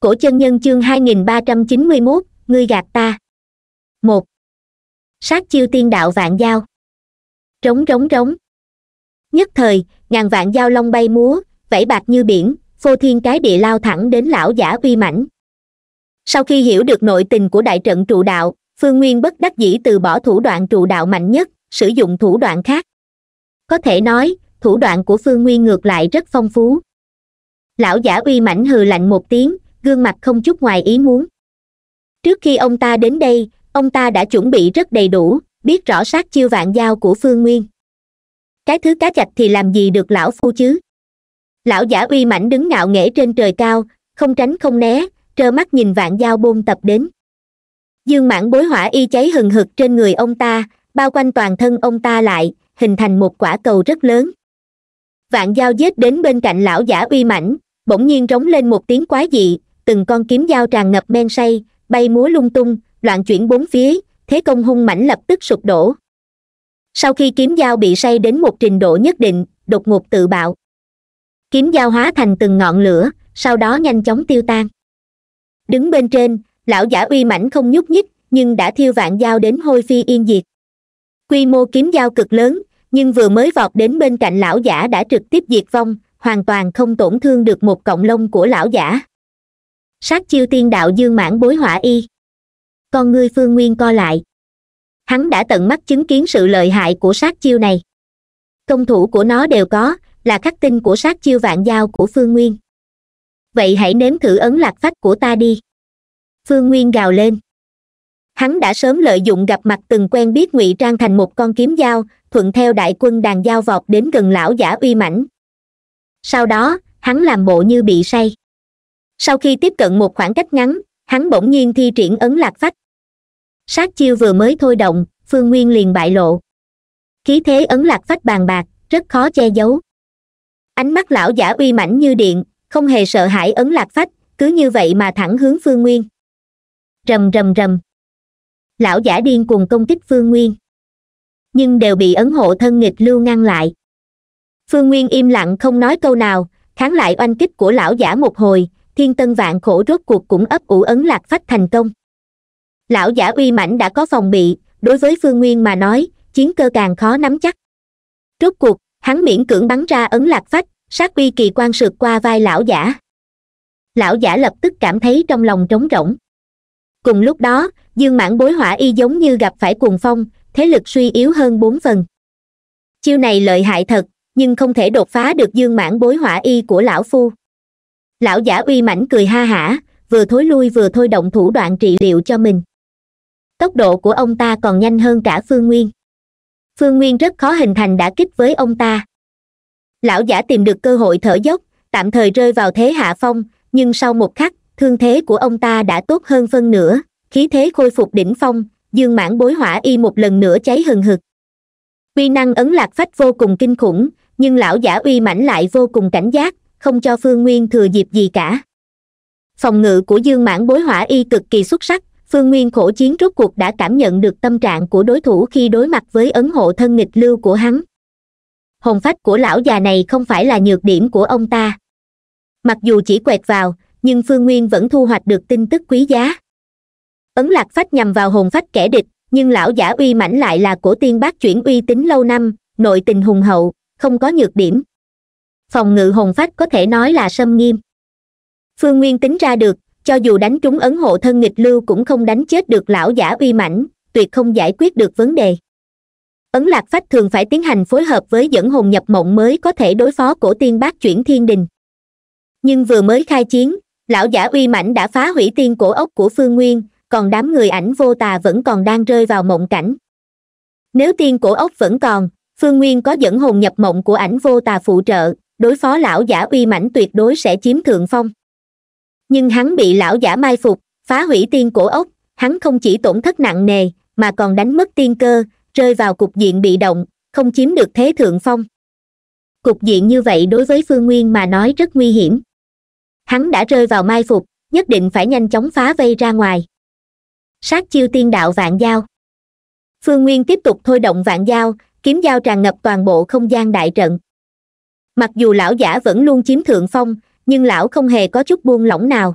cổ chân nhân chương 2391, ngươi gạt ta một sát chiêu tiên đạo vạn giao rống rống rống nhất thời ngàn vạn giao long bay múa vẫy bạc như biển phô thiên cái địa lao thẳng đến lão giả uy mãnh sau khi hiểu được nội tình của đại trận trụ đạo phương nguyên bất đắc dĩ từ bỏ thủ đoạn trụ đạo mạnh nhất sử dụng thủ đoạn khác có thể nói thủ đoạn của phương nguyên ngược lại rất phong phú lão giả uy mãnh hừ lạnh một tiếng gương mặt không chút ngoài ý muốn trước khi ông ta đến đây ông ta đã chuẩn bị rất đầy đủ biết rõ sát chiêu vạn dao của phương nguyên cái thứ cá chạch thì làm gì được lão phu chứ lão giả uy mãnh đứng ngạo nghễ trên trời cao không tránh không né trơ mắt nhìn vạn dao bôn tập đến dương mãn bối hỏa y cháy hừng hực trên người ông ta bao quanh toàn thân ông ta lại hình thành một quả cầu rất lớn vạn dao dết đến bên cạnh lão giả uy mãnh bỗng nhiên rống lên một tiếng quái dị từng con kiếm dao tràn ngập men say bay múa lung tung loạn chuyển bốn phía thế công hung mãnh lập tức sụp đổ sau khi kiếm dao bị say đến một trình độ nhất định đột ngột tự bạo kiếm dao hóa thành từng ngọn lửa sau đó nhanh chóng tiêu tan đứng bên trên lão giả uy mãnh không nhúc nhích nhưng đã thiêu vạn dao đến hôi phi yên diệt quy mô kiếm dao cực lớn nhưng vừa mới vọt đến bên cạnh lão giả đã trực tiếp diệt vong hoàn toàn không tổn thương được một cộng lông của lão giả sát chiêu tiên đạo dương mãn bối hỏa y con ngươi phương nguyên co lại hắn đã tận mắt chứng kiến sự lợi hại của sát chiêu này công thủ của nó đều có là khắc tinh của sát chiêu vạn giao của phương nguyên vậy hãy nếm thử ấn lạc phách của ta đi phương nguyên gào lên hắn đã sớm lợi dụng gặp mặt từng quen biết ngụy trang thành một con kiếm dao thuận theo đại quân đàn dao vọt đến gần lão giả uy mãnh sau đó hắn làm bộ như bị say sau khi tiếp cận một khoảng cách ngắn hắn bỗng nhiên thi triển ấn lạc phách sát chiêu vừa mới thôi động phương nguyên liền bại lộ khí thế ấn lạc phách bàn bạc rất khó che giấu ánh mắt lão giả uy mãnh như điện không hề sợ hãi ấn lạc phách cứ như vậy mà thẳng hướng phương nguyên rầm rầm rầm lão giả điên cùng công kích phương nguyên nhưng đều bị ấn hộ thân nghịch lưu ngăn lại phương nguyên im lặng không nói câu nào kháng lại oanh kích của lão giả một hồi thiên tân vạn khổ rốt cuộc cũng ấp ủ ấn lạc phách thành công lão giả uy mãnh đã có phòng bị đối với phương nguyên mà nói chiến cơ càng khó nắm chắc rốt cuộc hắn miễn cưỡng bắn ra ấn lạc phách sát uy kỳ quan sượt qua vai lão giả lão giả lập tức cảm thấy trong lòng trống rỗng cùng lúc đó dương mãn bối hỏa y giống như gặp phải cuồng phong thế lực suy yếu hơn bốn phần chiêu này lợi hại thật nhưng không thể đột phá được dương mãn bối hỏa y của lão phu lão giả uy mãnh cười ha hả vừa thối lui vừa thôi động thủ đoạn trị liệu cho mình tốc độ của ông ta còn nhanh hơn cả phương nguyên phương nguyên rất khó hình thành đã kích với ông ta lão giả tìm được cơ hội thở dốc tạm thời rơi vào thế hạ phong nhưng sau một khắc thương thế của ông ta đã tốt hơn phân nửa khí thế khôi phục đỉnh phong dương mãn bối hỏa y một lần nữa cháy hừng hực quy năng ấn lạc phách vô cùng kinh khủng nhưng lão giả uy mãnh lại vô cùng cảnh giác không cho phương nguyên thừa dịp gì cả phòng ngự của dương mãn bối hỏa y cực kỳ xuất sắc phương nguyên khổ chiến rốt cuộc đã cảm nhận được tâm trạng của đối thủ khi đối mặt với ấn hộ thân nghịch lưu của hắn hồn phách của lão già này không phải là nhược điểm của ông ta mặc dù chỉ quẹt vào nhưng phương nguyên vẫn thu hoạch được tin tức quý giá ấn lạc phách nhằm vào hồn phách kẻ địch nhưng lão giả uy mãnh lại là cổ tiên bác chuyển uy tín lâu năm nội tình hùng hậu không có nhược điểm phòng ngự hồn phách có thể nói là sâm nghiêm phương nguyên tính ra được cho dù đánh trúng ấn hộ thân nghịch lưu cũng không đánh chết được lão giả uy mãnh tuyệt không giải quyết được vấn đề ấn lạc phách thường phải tiến hành phối hợp với dẫn hồn nhập mộng mới có thể đối phó cổ tiên bác chuyển thiên đình nhưng vừa mới khai chiến lão giả uy mãnh đã phá hủy tiên cổ ốc của phương nguyên còn đám người ảnh vô tà vẫn còn đang rơi vào mộng cảnh nếu tiên cổ ốc vẫn còn phương nguyên có dẫn hồn nhập mộng của ảnh vô tà phụ trợ đối phó lão giả uy mãnh tuyệt đối sẽ chiếm thượng phong nhưng hắn bị lão giả mai phục phá hủy tiên cổ ốc hắn không chỉ tổn thất nặng nề mà còn đánh mất tiên cơ rơi vào cục diện bị động không chiếm được thế thượng phong cục diện như vậy đối với phương nguyên mà nói rất nguy hiểm hắn đã rơi vào mai phục nhất định phải nhanh chóng phá vây ra ngoài sát chiêu tiên đạo vạn giao phương nguyên tiếp tục thôi động vạn giao kiếm giao tràn ngập toàn bộ không gian đại trận mặc dù lão giả vẫn luôn chiếm thượng phong nhưng lão không hề có chút buông lỏng nào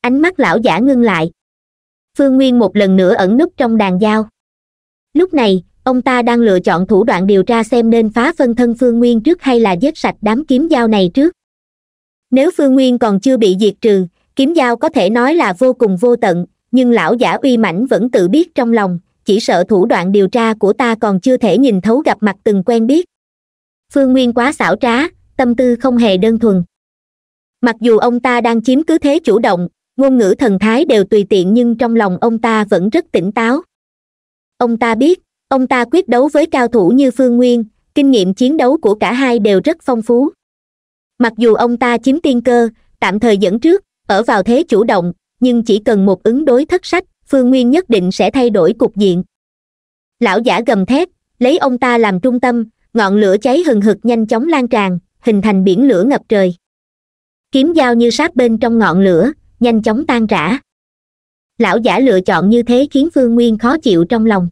ánh mắt lão giả ngưng lại phương nguyên một lần nữa ẩn núp trong đàn dao lúc này ông ta đang lựa chọn thủ đoạn điều tra xem nên phá phân thân phương nguyên trước hay là giết sạch đám kiếm dao này trước nếu phương nguyên còn chưa bị diệt trừ kiếm dao có thể nói là vô cùng vô tận nhưng lão giả uy mãnh vẫn tự biết trong lòng chỉ sợ thủ đoạn điều tra của ta còn chưa thể nhìn thấu gặp mặt từng quen biết phương nguyên quá xảo trá tâm tư không hề đơn thuần mặc dù ông ta đang chiếm cứ thế chủ động ngôn ngữ thần thái đều tùy tiện nhưng trong lòng ông ta vẫn rất tỉnh táo ông ta biết ông ta quyết đấu với cao thủ như phương nguyên kinh nghiệm chiến đấu của cả hai đều rất phong phú mặc dù ông ta chiếm tiên cơ tạm thời dẫn trước ở vào thế chủ động nhưng chỉ cần một ứng đối thất sách phương nguyên nhất định sẽ thay đổi cục diện lão giả gầm thét lấy ông ta làm trung tâm ngọn lửa cháy hừng hực nhanh chóng lan tràn hình thành biển lửa ngập trời kiếm dao như sát bên trong ngọn lửa nhanh chóng tan rã lão giả lựa chọn như thế khiến phương nguyên khó chịu trong lòng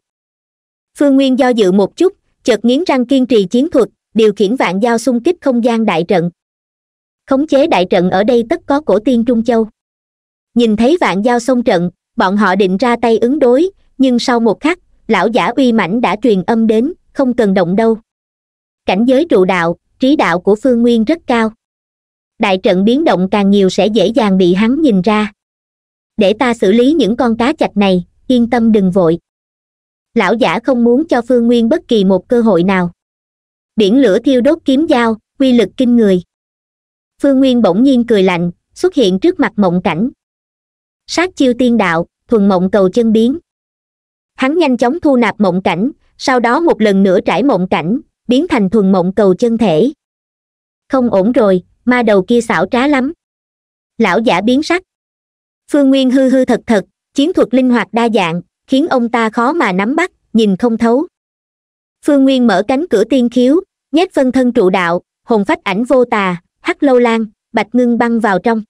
phương nguyên do dự một chút chợt nghiến răng kiên trì chiến thuật điều khiển vạn dao xung kích không gian đại trận khống chế đại trận ở đây tất có cổ tiên trung châu nhìn thấy vạn dao xông trận bọn họ định ra tay ứng đối nhưng sau một khắc lão giả uy mãnh đã truyền âm đến không cần động đâu cảnh giới trụ đạo trí đạo của phương nguyên rất cao đại trận biến động càng nhiều sẽ dễ dàng bị hắn nhìn ra để ta xử lý những con cá chạch này yên tâm đừng vội lão giả không muốn cho phương nguyên bất kỳ một cơ hội nào biển lửa thiêu đốt kiếm dao quy lực kinh người phương nguyên bỗng nhiên cười lạnh xuất hiện trước mặt mộng cảnh sát chiêu tiên đạo thuần mộng cầu chân biến hắn nhanh chóng thu nạp mộng cảnh sau đó một lần nữa trải mộng cảnh biến thành thuần mộng cầu chân thể không ổn rồi ma đầu kia xảo trá lắm lão giả biến sắc phương nguyên hư hư thật thật chiến thuật linh hoạt đa dạng khiến ông ta khó mà nắm bắt nhìn không thấu phương nguyên mở cánh cửa tiên khiếu nhét phân thân trụ đạo hồn phách ảnh vô tà hắc lâu lan bạch ngưng băng vào trong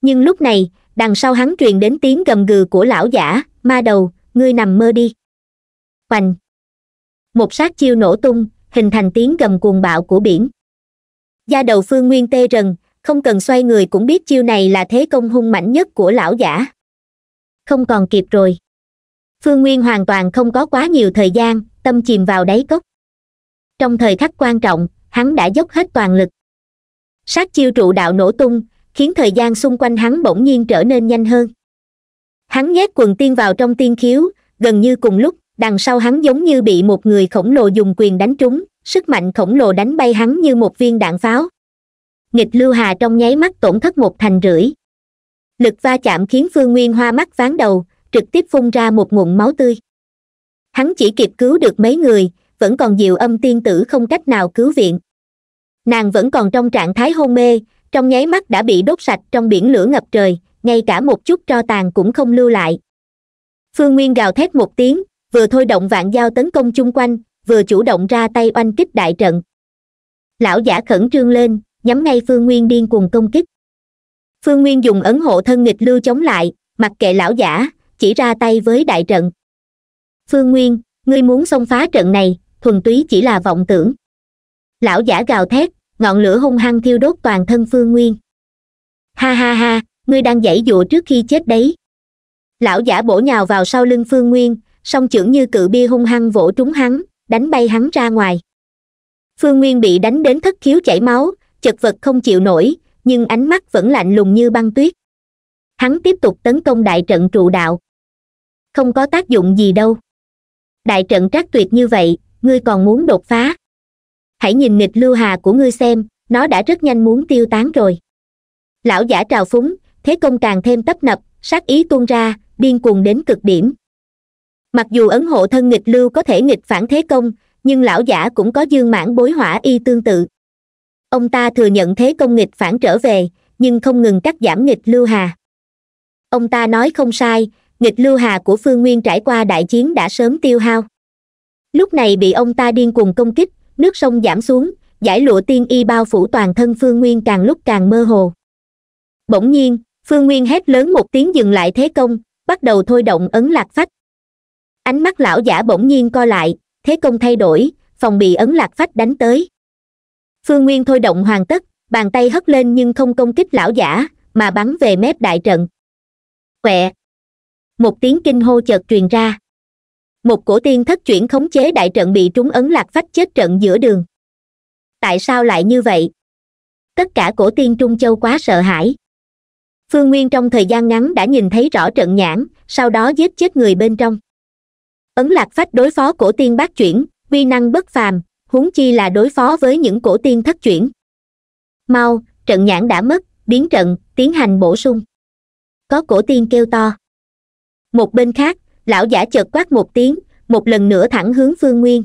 nhưng lúc này đằng sau hắn truyền đến tiếng gầm gừ của lão giả ma đầu ngươi nằm mơ đi hoành một sát chiêu nổ tung hình thành tiếng gầm cuồng bạo của biển gia đầu phương nguyên tê rần không cần xoay người cũng biết chiêu này là thế công hung mạnh nhất của lão giả không còn kịp rồi phương nguyên hoàn toàn không có quá nhiều thời gian tâm chìm vào đáy cốc trong thời khắc quan trọng hắn đã dốc hết toàn lực sát chiêu trụ đạo nổ tung khiến thời gian xung quanh hắn bỗng nhiên trở nên nhanh hơn hắn nhét quần tiên vào trong tiên khiếu gần như cùng lúc đằng sau hắn giống như bị một người khổng lồ dùng quyền đánh trúng sức mạnh khổng lồ đánh bay hắn như một viên đạn pháo nghịch lưu hà trong nháy mắt tổn thất một thành rưỡi lực va chạm khiến phương nguyên hoa mắt ván đầu trực tiếp phun ra một ngụm máu tươi hắn chỉ kịp cứu được mấy người vẫn còn diệu âm tiên tử không cách nào cứu viện nàng vẫn còn trong trạng thái hôn mê trong nháy mắt đã bị đốt sạch trong biển lửa ngập trời ngay cả một chút tro tàn cũng không lưu lại phương nguyên gào thét một tiếng vừa thôi động vạn dao tấn công chung quanh vừa chủ động ra tay oanh kích đại trận lão giả khẩn trương lên nhắm ngay phương nguyên điên cuồng công kích phương nguyên dùng ấn hộ thân nghịch lưu chống lại mặc kệ lão giả chỉ ra tay với đại trận phương nguyên ngươi muốn xông phá trận này thuần túy chỉ là vọng tưởng lão giả gào thét ngọn lửa hung hăng thiêu đốt toàn thân phương nguyên ha ha ha ngươi đang giãy dụa trước khi chết đấy lão giả bổ nhào vào sau lưng phương nguyên song chưởng như cự bia hung hăng vỗ trúng hắn đánh bay hắn ra ngoài phương nguyên bị đánh đến thất khiếu chảy máu chật vật không chịu nổi nhưng ánh mắt vẫn lạnh lùng như băng tuyết hắn tiếp tục tấn công đại trận trụ đạo không có tác dụng gì đâu đại trận trác tuyệt như vậy ngươi còn muốn đột phá hãy nhìn nghịch lưu hà của ngươi xem nó đã rất nhanh muốn tiêu tán rồi lão giả trào phúng thế công càng thêm tấp nập sát ý tuôn ra điên cuồng đến cực điểm mặc dù ấn hộ thân nghịch lưu có thể nghịch phản thế công nhưng lão giả cũng có dương mãn bối hỏa y tương tự ông ta thừa nhận thế công nghịch phản trở về nhưng không ngừng cắt giảm nghịch lưu hà ông ta nói không sai nghịch lưu hà của phương nguyên trải qua đại chiến đã sớm tiêu hao lúc này bị ông ta điên cuồng công kích nước sông giảm xuống giải lụa tiên y bao phủ toàn thân phương nguyên càng lúc càng mơ hồ bỗng nhiên phương nguyên hét lớn một tiếng dừng lại thế công bắt đầu thôi động ấn lạc phách ánh mắt lão giả bỗng nhiên co lại thế công thay đổi phòng bị ấn lạc phách đánh tới phương nguyên thôi động hoàn tất bàn tay hất lên nhưng không công kích lão giả mà bắn về mép đại trận quẹ một tiếng kinh hô chợt truyền ra một cổ tiên thất chuyển khống chế đại trận bị trúng ấn lạc phách chết trận giữa đường tại sao lại như vậy tất cả cổ tiên trung châu quá sợ hãi phương nguyên trong thời gian ngắn đã nhìn thấy rõ trận nhãn sau đó giết chết người bên trong ấn lạc phách đối phó cổ tiên bát chuyển vi năng bất phàm huống chi là đối phó với những cổ tiên thất chuyển mau trận nhãn đã mất biến trận tiến hành bổ sung có cổ tiên kêu to một bên khác lão giả chợt quát một tiếng một lần nữa thẳng hướng phương nguyên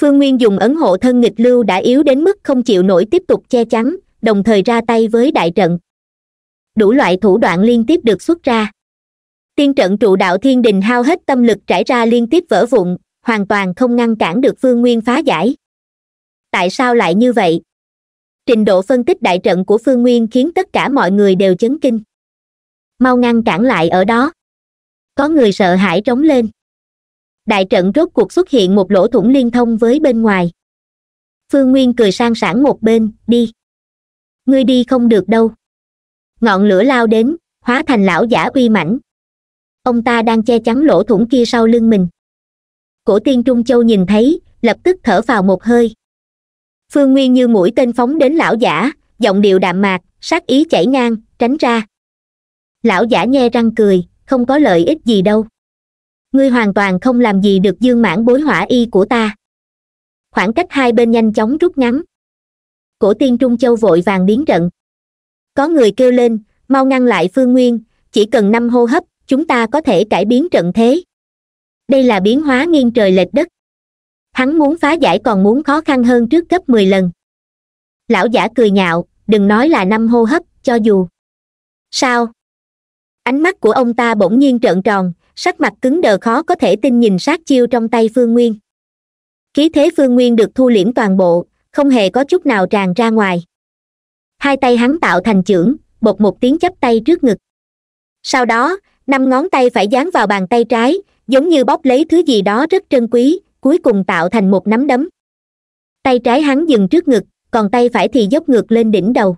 phương nguyên dùng ấn hộ thân nghịch lưu đã yếu đến mức không chịu nổi tiếp tục che chắn đồng thời ra tay với đại trận đủ loại thủ đoạn liên tiếp được xuất ra tiên trận trụ đạo thiên đình hao hết tâm lực trải ra liên tiếp vỡ vụn hoàn toàn không ngăn cản được Phương nguyên phá giải tại sao lại như vậy trình độ phân tích đại trận của phương nguyên khiến tất cả mọi người đều chấn kinh mau ngăn cản lại ở đó có người sợ hãi trống lên đại trận rốt cuộc xuất hiện một lỗ thủng liên thông với bên ngoài phương nguyên cười sang sảng một bên đi ngươi đi không được đâu ngọn lửa lao đến hóa thành lão giả uy mãnh ông ta đang che chắn lỗ thủng kia sau lưng mình cổ tiên trung châu nhìn thấy lập tức thở vào một hơi phương nguyên như mũi tên phóng đến lão giả giọng điệu đạm mạc sát ý chảy ngang tránh ra lão giả nghe răng cười không có lợi ích gì đâu ngươi hoàn toàn không làm gì được dương mãn bối hỏa y của ta khoảng cách hai bên nhanh chóng rút ngắn cổ tiên trung châu vội vàng biến trận có người kêu lên mau ngăn lại phương nguyên chỉ cần năm hô hấp chúng ta có thể cải biến trận thế đây là biến hóa nghiêng trời lệch đất hắn muốn phá giải còn muốn khó khăn hơn trước gấp mười lần lão giả cười nhạo đừng nói là năm hô hấp cho dù sao ánh mắt của ông ta bỗng nhiên trợn tròn sắc mặt cứng đờ khó có thể tin nhìn sát chiêu trong tay phương nguyên khí thế phương nguyên được thu liễm toàn bộ không hề có chút nào tràn ra ngoài hai tay hắn tạo thành chưởng bột một tiếng chắp tay trước ngực sau đó năm ngón tay phải dán vào bàn tay trái giống như bóp lấy thứ gì đó rất trân quý cuối cùng tạo thành một nắm đấm tay trái hắn dừng trước ngực còn tay phải thì dốc ngược lên đỉnh đầu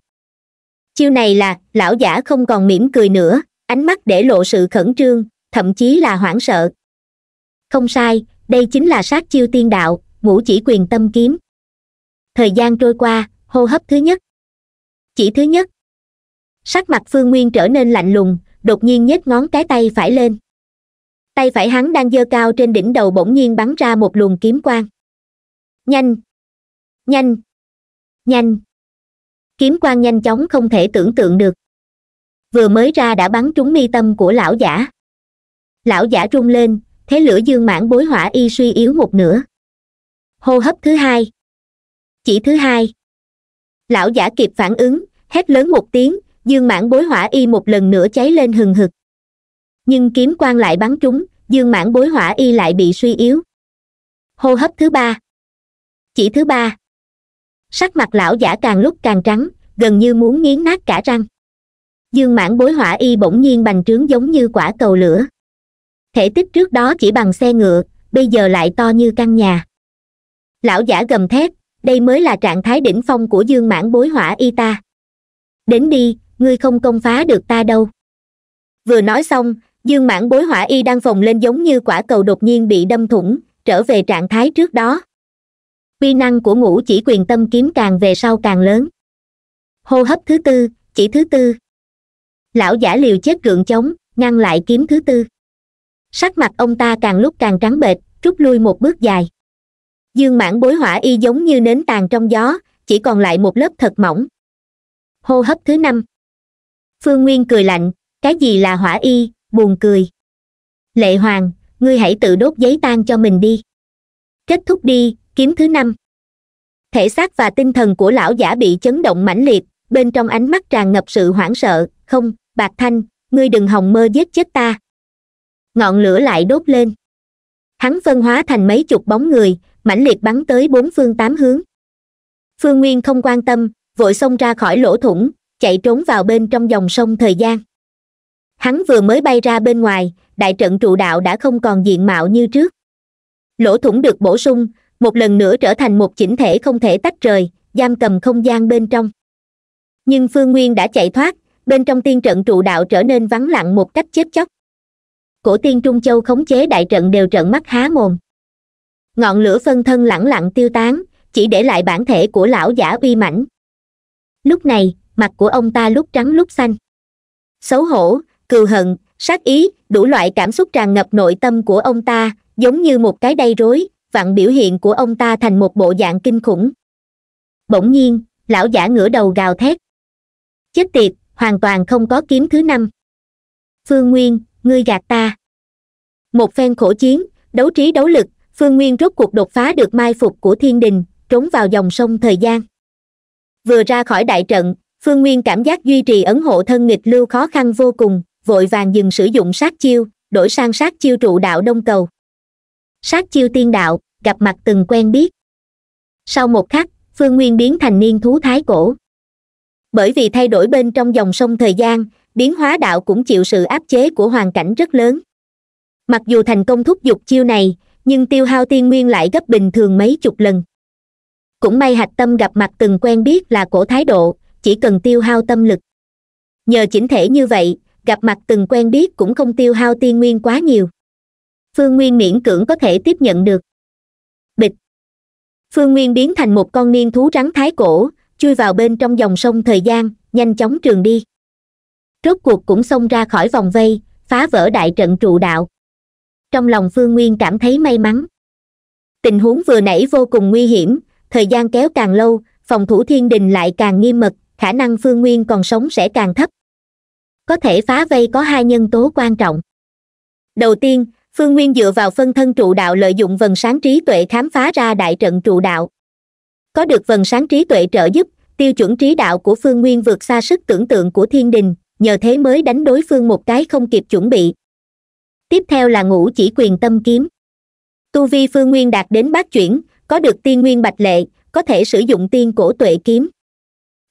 chiêu này là lão giả không còn mỉm cười nữa ánh mắt để lộ sự khẩn trương thậm chí là hoảng sợ không sai đây chính là sát chiêu tiên đạo ngũ chỉ quyền tâm kiếm thời gian trôi qua hô hấp thứ nhất chỉ thứ nhất sắc mặt phương nguyên trở nên lạnh lùng đột nhiên nhếch ngón cái tay phải lên tay phải hắn đang giơ cao trên đỉnh đầu bỗng nhiên bắn ra một luồng kiếm quang nhanh nhanh nhanh kiếm quang nhanh chóng không thể tưởng tượng được vừa mới ra đã bắn trúng mi tâm của lão giả lão giả rung lên thế lửa dương mãn bối hỏa y suy yếu một nửa hô hấp thứ hai chỉ thứ hai lão giả kịp phản ứng hét lớn một tiếng dương mãn bối hỏa y một lần nữa cháy lên hừng hực nhưng kiếm quan lại bắn trúng dương mãn bối hỏa y lại bị suy yếu hô hấp thứ ba chỉ thứ ba sắc mặt lão giả càng lúc càng trắng gần như muốn nghiến nát cả răng dương mãn bối hỏa y bỗng nhiên bành trướng giống như quả cầu lửa thể tích trước đó chỉ bằng xe ngựa bây giờ lại to như căn nhà lão giả gầm thét đây mới là trạng thái đỉnh phong của dương mãn bối hỏa y ta đến đi ngươi không công phá được ta đâu vừa nói xong dương mãn bối hỏa y đang phồng lên giống như quả cầu đột nhiên bị đâm thủng trở về trạng thái trước đó quy năng của ngũ chỉ quyền tâm kiếm càng về sau càng lớn hô hấp thứ tư chỉ thứ tư lão giả liều chết gượng chống ngăn lại kiếm thứ tư sắc mặt ông ta càng lúc càng trắng bệch rút lui một bước dài dương mãn bối hỏa y giống như nến tàn trong gió chỉ còn lại một lớp thật mỏng hô hấp thứ năm phương nguyên cười lạnh cái gì là hỏa y buồn cười lệ hoàng ngươi hãy tự đốt giấy tan cho mình đi kết thúc đi kiếm thứ năm thể xác và tinh thần của lão giả bị chấn động mãnh liệt bên trong ánh mắt tràn ngập sự hoảng sợ không bạc thanh ngươi đừng hòng mơ giết chết ta ngọn lửa lại đốt lên hắn phân hóa thành mấy chục bóng người mãnh liệt bắn tới bốn phương tám hướng phương nguyên không quan tâm vội xông ra khỏi lỗ thủng chạy trốn vào bên trong dòng sông thời gian hắn vừa mới bay ra bên ngoài đại trận trụ đạo đã không còn diện mạo như trước lỗ thủng được bổ sung một lần nữa trở thành một chỉnh thể không thể tách rời giam cầm không gian bên trong nhưng phương nguyên đã chạy thoát bên trong tiên trận trụ đạo trở nên vắng lặng một cách chết chóc cổ tiên trung châu khống chế đại trận đều trận mắt há mồm ngọn lửa phân thân lẳng lặng tiêu tán chỉ để lại bản thể của lão giả uy mãnh lúc này mặt của ông ta lúc trắng lúc xanh xấu hổ cừu hận sát ý đủ loại cảm xúc tràn ngập nội tâm của ông ta giống như một cái đay rối vặn biểu hiện của ông ta thành một bộ dạng kinh khủng bỗng nhiên lão giả ngửa đầu gào thét chết tiệt hoàn toàn không có kiếm thứ năm phương nguyên ngươi gạt ta một phen khổ chiến đấu trí đấu lực phương nguyên rốt cuộc đột phá được mai phục của thiên đình trốn vào dòng sông thời gian vừa ra khỏi đại trận phương nguyên cảm giác duy trì ấn hộ thân nghịch lưu khó khăn vô cùng vội vàng dừng sử dụng sát chiêu đổi sang sát chiêu trụ đạo đông cầu sát chiêu tiên đạo gặp mặt từng quen biết sau một khắc phương nguyên biến thành niên thú thái cổ bởi vì thay đổi bên trong dòng sông thời gian biến hóa đạo cũng chịu sự áp chế của hoàn cảnh rất lớn mặc dù thành công thúc giục chiêu này nhưng tiêu hao tiên nguyên lại gấp bình thường mấy chục lần cũng may hạch tâm gặp mặt từng quen biết là cổ thái độ chỉ cần tiêu hao tâm lực nhờ chỉnh thể như vậy gặp mặt từng quen biết cũng không tiêu hao tiên nguyên quá nhiều phương nguyên miễn cưỡng có thể tiếp nhận được bịch phương nguyên biến thành một con niên thú rắn thái cổ chui vào bên trong dòng sông thời gian nhanh chóng trường đi rốt cuộc cũng xông ra khỏi vòng vây phá vỡ đại trận trụ đạo trong lòng phương nguyên cảm thấy may mắn tình huống vừa nãy vô cùng nguy hiểm thời gian kéo càng lâu phòng thủ thiên đình lại càng nghiêm mật khả năng phương nguyên còn sống sẽ càng thấp có thể phá vây có hai nhân tố quan trọng đầu tiên phương nguyên dựa vào phân thân trụ đạo lợi dụng vần sáng trí tuệ khám phá ra đại trận trụ đạo có được vần sáng trí tuệ trợ giúp tiêu chuẩn trí đạo của phương nguyên vượt xa sức tưởng tượng của thiên đình nhờ thế mới đánh đối phương một cái không kịp chuẩn bị tiếp theo là ngũ chỉ quyền tâm kiếm tu vi phương nguyên đạt đến bát chuyển có được tiên nguyên bạch lệ có thể sử dụng tiên cổ tuệ kiếm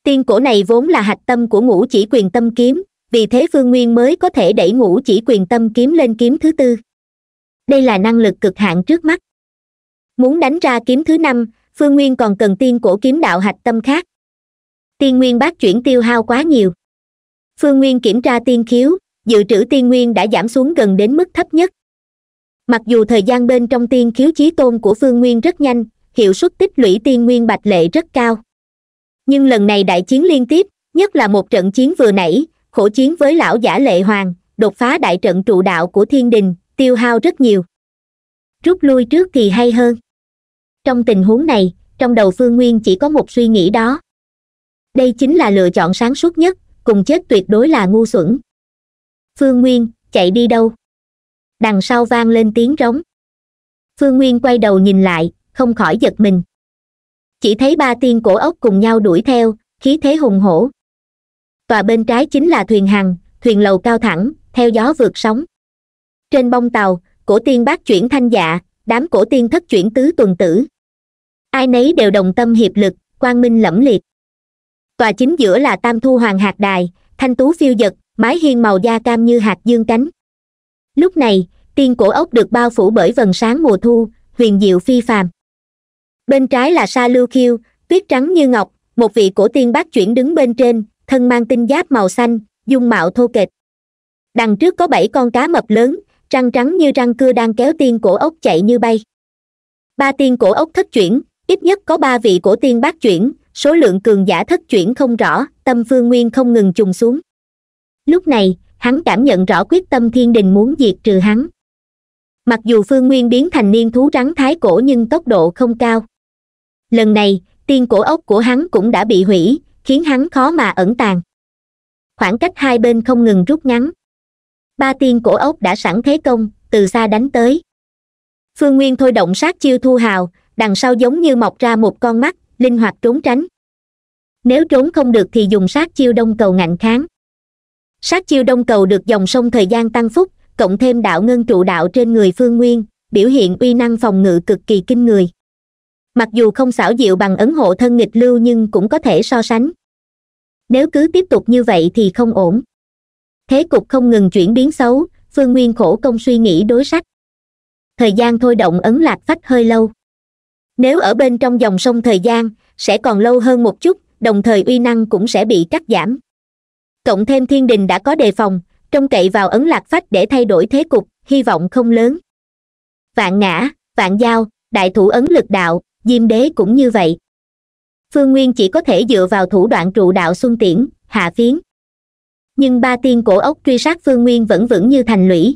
tiên cổ này vốn là hạch tâm của ngũ chỉ quyền tâm kiếm vì thế phương nguyên mới có thể đẩy ngũ chỉ quyền tâm kiếm lên kiếm thứ tư đây là năng lực cực hạn trước mắt muốn đánh ra kiếm thứ năm phương nguyên còn cần tiên cổ kiếm đạo hạch tâm khác tiên nguyên bác chuyển tiêu hao quá nhiều phương nguyên kiểm tra tiên khiếu dự trữ tiên nguyên đã giảm xuống gần đến mức thấp nhất mặc dù thời gian bên trong tiên khiếu chí tôn của phương nguyên rất nhanh hiệu suất tích lũy tiên nguyên bạch lệ rất cao nhưng lần này đại chiến liên tiếp nhất là một trận chiến vừa nãy khổ chiến với lão giả lệ hoàng đột phá đại trận trụ đạo của thiên đình tiêu hao rất nhiều rút lui trước thì hay hơn trong tình huống này trong đầu phương nguyên chỉ có một suy nghĩ đó đây chính là lựa chọn sáng suốt nhất cùng chết tuyệt đối là ngu xuẩn phương nguyên chạy đi đâu đằng sau vang lên tiếng rống phương nguyên quay đầu nhìn lại không khỏi giật mình chỉ thấy ba tiên cổ ốc cùng nhau đuổi theo khí thế hùng hổ tòa bên trái chính là thuyền hằng thuyền lầu cao thẳng theo gió vượt sóng trên bông tàu cổ tiên bác chuyển thanh dạ đám cổ tiên thất chuyển tứ tuần tử ai nấy đều đồng tâm hiệp lực quang minh lẫm liệt tòa chính giữa là tam thu hoàng hạt đài thanh tú phiêu giật mái hiên màu da cam như hạt dương cánh lúc này tiên cổ ốc được bao phủ bởi vần sáng mùa thu huyền diệu phi phàm bên trái là sa lưu khiêu tuyết trắng như ngọc một vị cổ tiên bát chuyển đứng bên trên thân mang tinh giáp màu xanh dung mạo thô kệch đằng trước có bảy con cá mập lớn răng trắng như răng cưa đang kéo tiên cổ ốc chạy như bay ba tiên cổ ốc thất chuyển ít nhất có ba vị cổ tiên bát chuyển số lượng cường giả thất chuyển không rõ tâm phương nguyên không ngừng trùng xuống lúc này hắn cảm nhận rõ quyết tâm thiên đình muốn diệt trừ hắn mặc dù phương nguyên biến thành niên thú rắn thái cổ nhưng tốc độ không cao lần này tiên cổ ốc của hắn cũng đã bị hủy khiến hắn khó mà ẩn tàng khoảng cách hai bên không ngừng rút ngắn ba tiên cổ ốc đã sẵn thế công từ xa đánh tới phương nguyên thôi động sát chiêu thu hào đằng sau giống như mọc ra một con mắt linh hoạt trốn tránh nếu trốn không được thì dùng sát chiêu đông cầu ngạnh kháng sát chiêu đông cầu được dòng sông thời gian tăng phúc cộng thêm đạo ngân trụ đạo trên người phương nguyên biểu hiện uy năng phòng ngự cực kỳ kinh người mặc dù không xảo diệu bằng ấn hộ thân nghịch lưu nhưng cũng có thể so sánh nếu cứ tiếp tục như vậy thì không ổn thế cục không ngừng chuyển biến xấu phương nguyên khổ công suy nghĩ đối sách thời gian thôi động ấn lạc phách hơi lâu nếu ở bên trong dòng sông thời gian sẽ còn lâu hơn một chút đồng thời uy năng cũng sẽ bị cắt giảm cộng thêm thiên đình đã có đề phòng trông cậy vào ấn lạc phách để thay đổi thế cục hy vọng không lớn vạn ngã vạn giao đại thủ ấn lực đạo diêm đế cũng như vậy phương nguyên chỉ có thể dựa vào thủ đoạn trụ đạo xuân tiễn hạ phiến nhưng ba tiên cổ ốc truy sát phương nguyên vẫn vững như thành lũy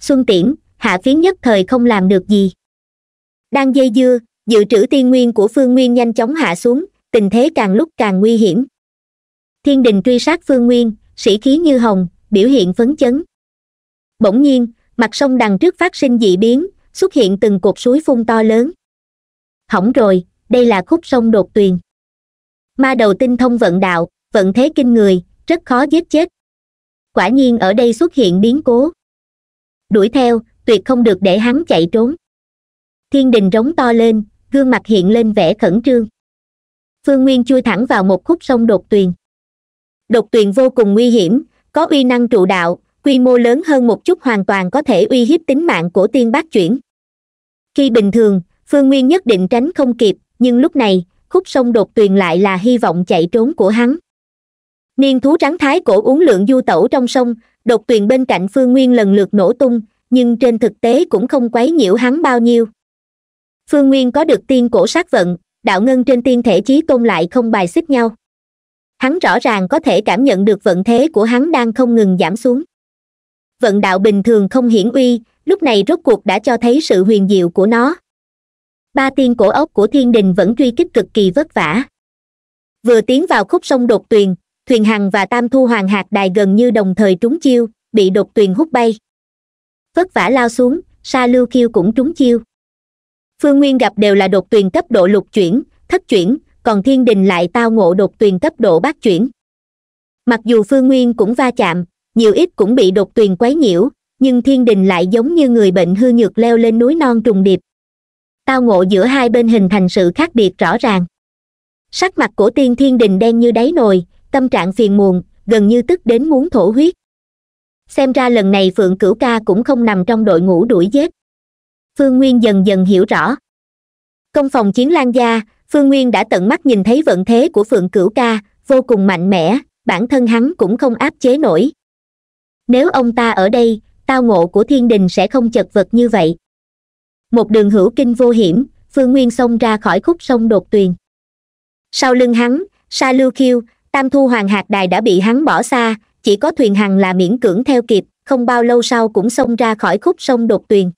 xuân tiễn hạ phiến nhất thời không làm được gì đang dây dưa dự trữ tiên nguyên của phương nguyên nhanh chóng hạ xuống tình thế càng lúc càng nguy hiểm thiên đình truy sát phương nguyên sĩ khí như hồng biểu hiện phấn chấn bỗng nhiên mặt sông đằng trước phát sinh dị biến xuất hiện từng cột suối phun to lớn hỏng rồi đây là khúc sông đột tuyền ma đầu tinh thông vận đạo vận thế kinh người rất khó giết chết quả nhiên ở đây xuất hiện biến cố đuổi theo tuyệt không được để hắn chạy trốn thiên đình rống to lên gương mặt hiện lên vẻ khẩn trương phương nguyên chui thẳng vào một khúc sông đột tuyền đột tuyền vô cùng nguy hiểm có uy năng trụ đạo quy mô lớn hơn một chút hoàn toàn có thể uy hiếp tính mạng của tiên bác chuyển khi bình thường phương nguyên nhất định tránh không kịp nhưng lúc này khúc sông đột tuyền lại là hy vọng chạy trốn của hắn niên thú trắng thái cổ uống lượng du tẩu trong sông đột tuyền bên cạnh phương nguyên lần lượt nổ tung nhưng trên thực tế cũng không quấy nhiễu hắn bao nhiêu phương nguyên có được tiên cổ sát vận đạo ngân trên tiên thể chí tôn lại không bài xích nhau hắn rõ ràng có thể cảm nhận được vận thế của hắn đang không ngừng giảm xuống vận đạo bình thường không hiển uy lúc này rốt cuộc đã cho thấy sự huyền diệu của nó ba tiên cổ ốc của thiên đình vẫn truy kích cực kỳ vất vả vừa tiến vào khúc sông đột tuyền thuyền hằng và tam thu hoàng hạt đài gần như đồng thời trúng chiêu bị đột tuyền hút bay vất vả lao xuống sa lưu kiêu cũng trúng chiêu phương nguyên gặp đều là đột tuyền cấp độ lục chuyển thất chuyển còn thiên đình lại tao ngộ đột tuyền cấp độ bát chuyển mặc dù phương nguyên cũng va chạm nhiều ít cũng bị đột tuyền quấy nhiễu nhưng thiên đình lại giống như người bệnh hư nhược leo lên núi non trùng điệp tao ngộ giữa hai bên hình thành sự khác biệt rõ ràng sắc mặt của tiên thiên đình đen như đáy nồi tâm trạng phiền muộn gần như tức đến muốn thổ huyết xem ra lần này phượng cửu ca cũng không nằm trong đội ngũ đuổi giết phương nguyên dần dần hiểu rõ công phòng chiến lan gia phương nguyên đã tận mắt nhìn thấy vận thế của phượng cửu ca vô cùng mạnh mẽ bản thân hắn cũng không áp chế nổi nếu ông ta ở đây tao ngộ của thiên đình sẽ không chật vật như vậy một đường hữu kinh vô hiểm phương nguyên xông ra khỏi khúc sông đột tuyền sau lưng hắn sa lưu khiêu tam thu hoàng hạt đài đã bị hắn bỏ xa chỉ có thuyền hằng là miễn cưỡng theo kịp không bao lâu sau cũng xông ra khỏi khúc sông đột tuyền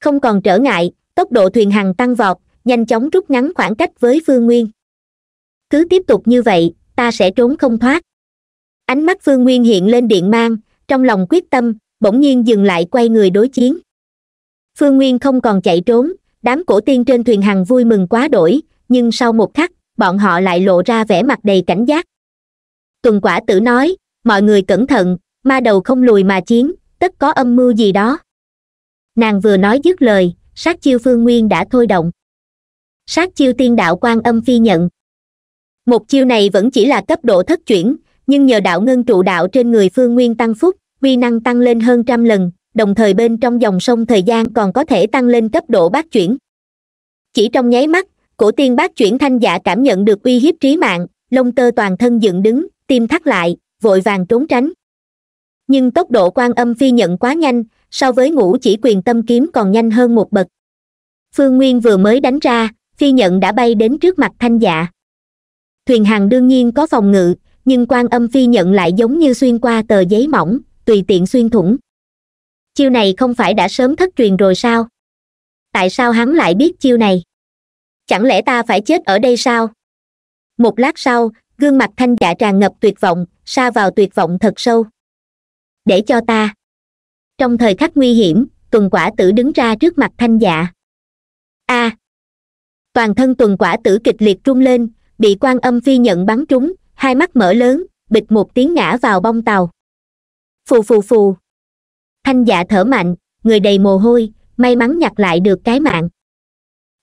không còn trở ngại tốc độ thuyền hằng tăng vọt nhanh chóng rút ngắn khoảng cách với phương nguyên cứ tiếp tục như vậy ta sẽ trốn không thoát ánh mắt phương nguyên hiện lên điện mang trong lòng quyết tâm bỗng nhiên dừng lại quay người đối chiến phương nguyên không còn chạy trốn đám cổ tiên trên thuyền hằng vui mừng quá đổi nhưng sau một khắc bọn họ lại lộ ra vẻ mặt đầy cảnh giác tuần quả tử nói mọi người cẩn thận ma đầu không lùi mà chiến tất có âm mưu gì đó nàng vừa nói dứt lời sát chiêu phương nguyên đã thôi động sát chiêu tiên đạo quan âm phi nhận một chiêu này vẫn chỉ là cấp độ thất chuyển nhưng nhờ đạo ngân trụ đạo trên người phương nguyên tăng phúc quy năng tăng lên hơn trăm lần đồng thời bên trong dòng sông thời gian còn có thể tăng lên cấp độ bát chuyển chỉ trong nháy mắt cổ tiên bát chuyển thanh dạ cảm nhận được uy hiếp trí mạng lông tơ toàn thân dựng đứng tim thắt lại vội vàng trốn tránh nhưng tốc độ quan âm phi nhận quá nhanh so với ngũ chỉ quyền tâm kiếm còn nhanh hơn một bậc phương nguyên vừa mới đánh ra phi nhận đã bay đến trước mặt thanh dạ thuyền hàng đương nhiên có phòng ngự nhưng quan âm phi nhận lại giống như xuyên qua tờ giấy mỏng tùy tiện xuyên thủng chiêu này không phải đã sớm thất truyền rồi sao tại sao hắn lại biết chiêu này chẳng lẽ ta phải chết ở đây sao một lát sau gương mặt thanh dạ tràn ngập tuyệt vọng xa vào tuyệt vọng thật sâu để cho ta trong thời khắc nguy hiểm tuần quả tử đứng ra trước mặt thanh dạ a à, toàn thân tuần quả tử kịch liệt trung lên bị quan âm phi nhận bắn trúng hai mắt mở lớn bịch một tiếng ngã vào bông tàu phù phù phù thanh dạ thở mạnh người đầy mồ hôi may mắn nhặt lại được cái mạng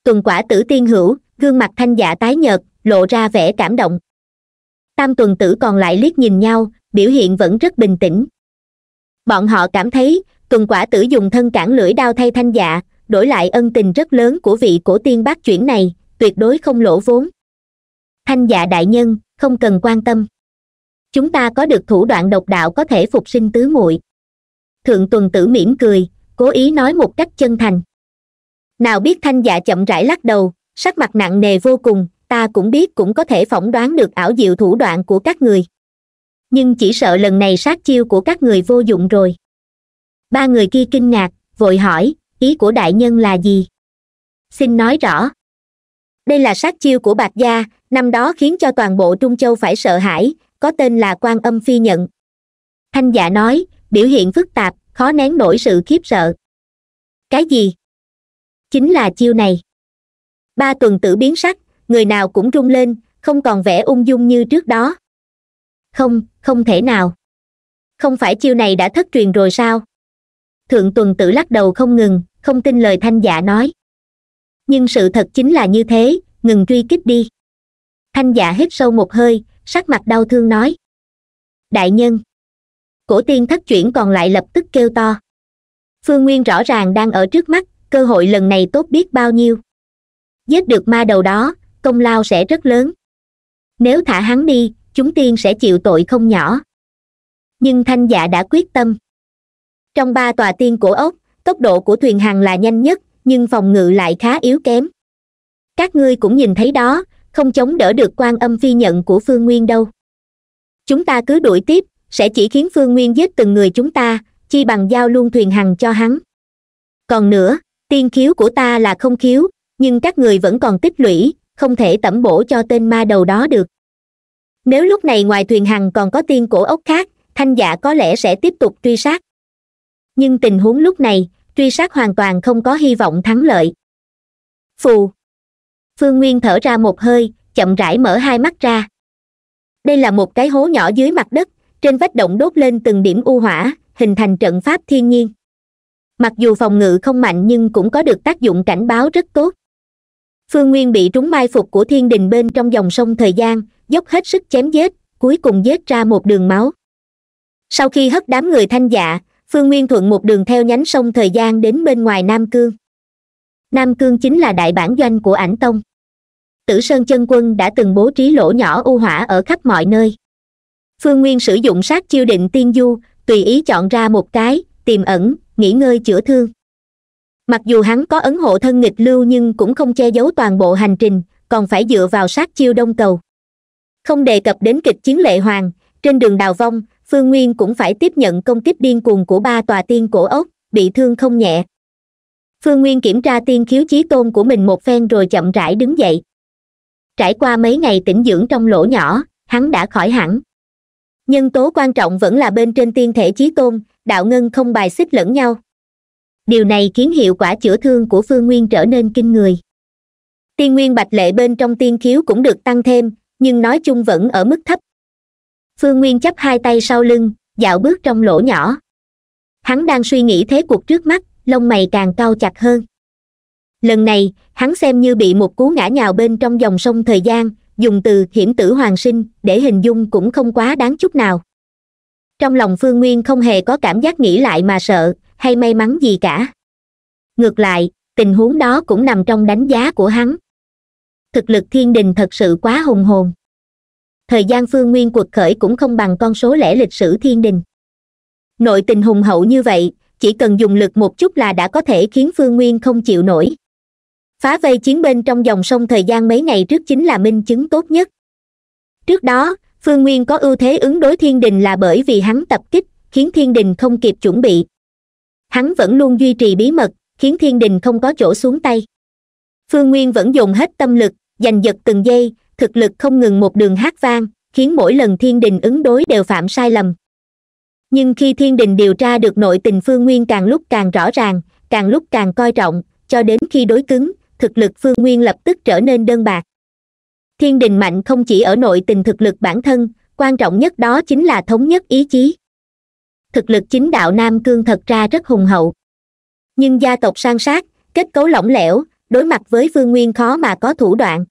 tuần quả tử tiên hữu gương mặt thanh dạ tái nhợt lộ ra vẻ cảm động tam tuần tử còn lại liếc nhìn nhau biểu hiện vẫn rất bình tĩnh bọn họ cảm thấy tuần quả tử dùng thân cản lưỡi đao thay thanh dạ đổi lại ân tình rất lớn của vị cổ tiên bác chuyển này tuyệt đối không lỗ vốn thanh dạ đại nhân không cần quan tâm chúng ta có được thủ đoạn độc đạo có thể phục sinh tứ muội thượng tuần tử mỉm cười cố ý nói một cách chân thành nào biết thanh dạ chậm rãi lắc đầu sắc mặt nặng nề vô cùng ta cũng biết cũng có thể phỏng đoán được ảo diệu thủ đoạn của các người nhưng chỉ sợ lần này sát chiêu của các người vô dụng rồi ba người kia kinh ngạc vội hỏi ý của đại nhân là gì xin nói rõ đây là sát chiêu của bạc gia năm đó khiến cho toàn bộ trung châu phải sợ hãi có tên là quan âm phi nhận thanh dạ nói biểu hiện phức tạp khó nén nổi sự khiếp sợ cái gì chính là chiêu này ba tuần tử biến sắc người nào cũng rung lên không còn vẻ ung dung như trước đó không không thể nào không phải chiêu này đã thất truyền rồi sao thượng tuần tử lắc đầu không ngừng không tin lời thanh giả dạ nói nhưng sự thật chính là như thế ngừng truy kích đi thanh giả dạ hít sâu một hơi sắc mặt đau thương nói đại nhân cổ tiên thất chuyển còn lại lập tức kêu to phương nguyên rõ ràng đang ở trước mắt cơ hội lần này tốt biết bao nhiêu giết được ma đầu đó công lao sẽ rất lớn nếu thả hắn đi chúng tiên sẽ chịu tội không nhỏ nhưng thanh dạ đã quyết tâm trong ba tòa tiên cổ ốc tốc độ của thuyền hàng là nhanh nhất nhưng phòng ngự lại khá yếu kém các ngươi cũng nhìn thấy đó không chống đỡ được quan âm phi nhận của phương nguyên đâu chúng ta cứ đuổi tiếp sẽ chỉ khiến phương nguyên giết từng người chúng ta chi bằng giao luôn thuyền hằng cho hắn còn nữa tiên khiếu của ta là không khiếu nhưng các người vẫn còn tích lũy không thể tẩm bổ cho tên ma đầu đó được nếu lúc này ngoài thuyền hằng còn có tiên cổ ốc khác thanh giả có lẽ sẽ tiếp tục truy sát nhưng tình huống lúc này truy sát hoàn toàn không có hy vọng thắng lợi phù phương nguyên thở ra một hơi chậm rãi mở hai mắt ra đây là một cái hố nhỏ dưới mặt đất trên vách động đốt lên từng điểm u hỏa hình thành trận pháp thiên nhiên mặc dù phòng ngự không mạnh nhưng cũng có được tác dụng cảnh báo rất tốt phương nguyên bị trúng mai phục của thiên đình bên trong dòng sông thời gian dốc hết sức chém giết cuối cùng giết ra một đường máu sau khi hất đám người thanh dạ phương nguyên thuận một đường theo nhánh sông thời gian đến bên ngoài nam cương nam cương chính là đại bản doanh của ảnh tông tử sơn chân quân đã từng bố trí lỗ nhỏ u hỏa ở khắp mọi nơi phương nguyên sử dụng sát chiêu định tiên du tùy ý chọn ra một cái tiềm ẩn nghỉ ngơi chữa thương mặc dù hắn có ấn hộ thân nghịch lưu nhưng cũng không che giấu toàn bộ hành trình còn phải dựa vào sát chiêu đông cầu không đề cập đến kịch chiến lệ hoàng trên đường đào vong phương nguyên cũng phải tiếp nhận công kích điên cuồng của ba tòa tiên cổ ốc bị thương không nhẹ phương nguyên kiểm tra tiên khiếu chí tôn của mình một phen rồi chậm rãi đứng dậy trải qua mấy ngày tĩnh dưỡng trong lỗ nhỏ hắn đã khỏi hẳn nhân tố quan trọng vẫn là bên trên tiên thể chí tôn đạo ngân không bài xích lẫn nhau điều này khiến hiệu quả chữa thương của phương nguyên trở nên kinh người tiên nguyên bạch lệ bên trong tiên khiếu cũng được tăng thêm nhưng nói chung vẫn ở mức thấp phương nguyên chấp hai tay sau lưng dạo bước trong lỗ nhỏ hắn đang suy nghĩ thế cuộc trước mắt lông mày càng cao chặt hơn lần này hắn xem như bị một cú ngã nhào bên trong dòng sông thời gian dùng từ hiểm tử hoàng sinh để hình dung cũng không quá đáng chút nào trong lòng phương nguyên không hề có cảm giác nghĩ lại mà sợ hay may mắn gì cả ngược lại tình huống đó cũng nằm trong đánh giá của hắn thực lực thiên đình thật sự quá hùng hồn thời gian phương nguyên cuộc khởi cũng không bằng con số lẻ lịch sử thiên đình nội tình hùng hậu như vậy chỉ cần dùng lực một chút là đã có thể khiến phương nguyên không chịu nổi phá vây chiến bên trong dòng sông thời gian mấy ngày trước chính là minh chứng tốt nhất trước đó phương nguyên có ưu thế ứng đối thiên đình là bởi vì hắn tập kích khiến thiên đình không kịp chuẩn bị hắn vẫn luôn duy trì bí mật khiến thiên đình không có chỗ xuống tay phương nguyên vẫn dùng hết tâm lực giành giật từng giây thực lực không ngừng một đường hát vang khiến mỗi lần thiên đình ứng đối đều phạm sai lầm nhưng khi thiên đình điều tra được nội tình phương nguyên càng lúc càng rõ ràng càng lúc càng coi trọng cho đến khi đối cứng thực lực phương nguyên lập tức trở nên đơn bạc thiên đình mạnh không chỉ ở nội tình thực lực bản thân quan trọng nhất đó chính là thống nhất ý chí thực lực chính đạo nam cương thật ra rất hùng hậu nhưng gia tộc sang sát kết cấu lỏng lẻo đối mặt với phương nguyên khó mà có thủ đoạn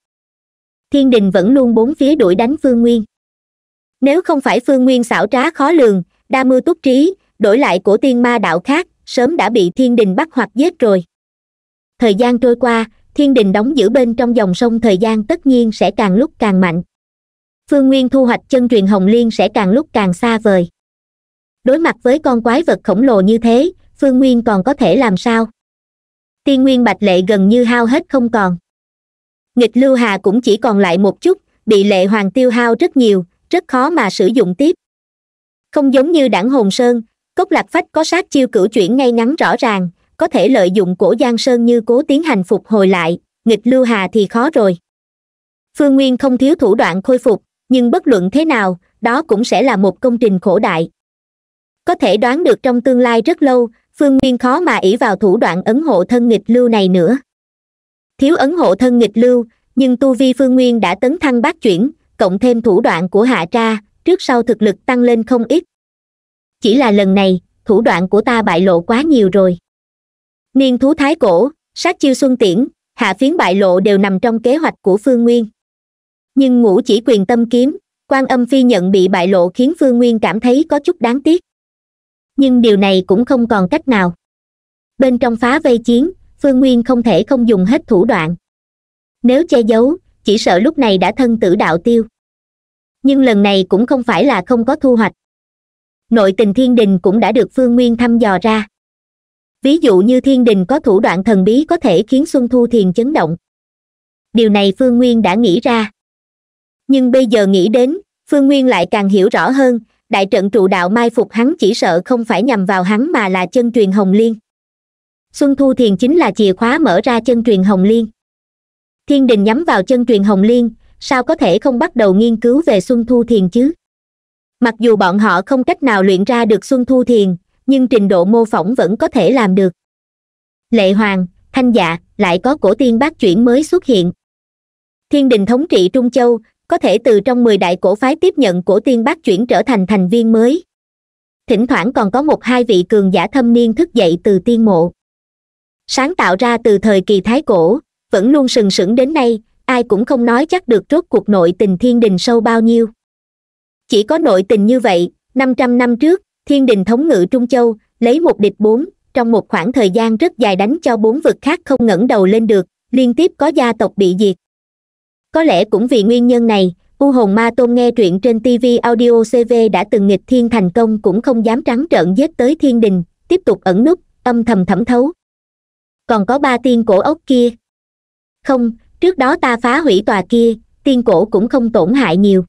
thiên đình vẫn luôn bốn phía đuổi đánh phương nguyên nếu không phải phương nguyên xảo trá khó lường đa mưu túc trí đổi lại của tiên ma đạo khác sớm đã bị thiên đình bắt hoặc giết rồi thời gian trôi qua thiên đình đóng giữ bên trong dòng sông thời gian tất nhiên sẽ càng lúc càng mạnh phương nguyên thu hoạch chân truyền hồng liên sẽ càng lúc càng xa vời đối mặt với con quái vật khổng lồ như thế phương nguyên còn có thể làm sao tiên nguyên bạch lệ gần như hao hết không còn nghịch lưu hà cũng chỉ còn lại một chút bị lệ hoàng tiêu hao rất nhiều rất khó mà sử dụng tiếp không giống như đảng hồn sơn cốc lạc phách có sát chiêu cửu chuyển ngay ngắn rõ ràng có thể lợi dụng cổ giang sơn như cố tiến hành phục hồi lại nghịch lưu hà thì khó rồi phương nguyên không thiếu thủ đoạn khôi phục nhưng bất luận thế nào đó cũng sẽ là một công trình khổ đại có thể đoán được trong tương lai rất lâu phương nguyên khó mà ỷ vào thủ đoạn ấn hộ thân nghịch lưu này nữa thiếu ấn hộ thân nghịch lưu nhưng tu vi phương nguyên đã tấn thăng bát chuyển cộng thêm thủ đoạn của hạ tra trước sau thực lực tăng lên không ít chỉ là lần này thủ đoạn của ta bại lộ quá nhiều rồi niên thú thái cổ sát chiêu xuân tiễn hạ phiến bại lộ đều nằm trong kế hoạch của phương nguyên nhưng ngũ chỉ quyền tâm kiếm quan âm phi nhận bị bại lộ khiến phương nguyên cảm thấy có chút đáng tiếc nhưng điều này cũng không còn cách nào bên trong phá vây chiến phương nguyên không thể không dùng hết thủ đoạn nếu che giấu chỉ sợ lúc này đã thân tử đạo tiêu nhưng lần này cũng không phải là không có thu hoạch nội tình thiên đình cũng đã được phương nguyên thăm dò ra ví dụ như thiên đình có thủ đoạn thần bí có thể khiến xuân thu thiền chấn động điều này phương nguyên đã nghĩ ra nhưng bây giờ nghĩ đến phương nguyên lại càng hiểu rõ hơn đại trận trụ đạo mai phục hắn chỉ sợ không phải nhằm vào hắn mà là chân truyền hồng liên xuân thu thiền chính là chìa khóa mở ra chân truyền hồng liên thiên đình nhắm vào chân truyền hồng liên sao có thể không bắt đầu nghiên cứu về xuân thu thiền chứ mặc dù bọn họ không cách nào luyện ra được xuân thu thiền nhưng trình độ mô phỏng vẫn có thể làm được lệ hoàng thanh dạ lại có cổ tiên bát chuyển mới xuất hiện thiên đình thống trị trung châu có thể từ trong mười đại cổ phái tiếp nhận cổ tiên bát chuyển trở thành thành viên mới thỉnh thoảng còn có một hai vị cường giả thâm niên thức dậy từ tiên mộ sáng tạo ra từ thời kỳ thái cổ vẫn luôn sừng sững đến nay ai cũng không nói chắc được rốt cuộc nội tình thiên đình sâu bao nhiêu chỉ có nội tình như vậy năm trăm năm trước thiên đình thống ngự trung châu lấy một địch bốn trong một khoảng thời gian rất dài đánh cho bốn vực khác không ngẩng đầu lên được liên tiếp có gia tộc bị diệt có lẽ cũng vì nguyên nhân này u hồn ma tôn nghe truyện trên tv audio cv đã từng nghịch thiên thành công cũng không dám trắng trợn giết tới thiên đình tiếp tục ẩn núp âm thầm thẩm thấu còn có ba tiên cổ ốc kia không trước đó ta phá hủy tòa kia tiên cổ cũng không tổn hại nhiều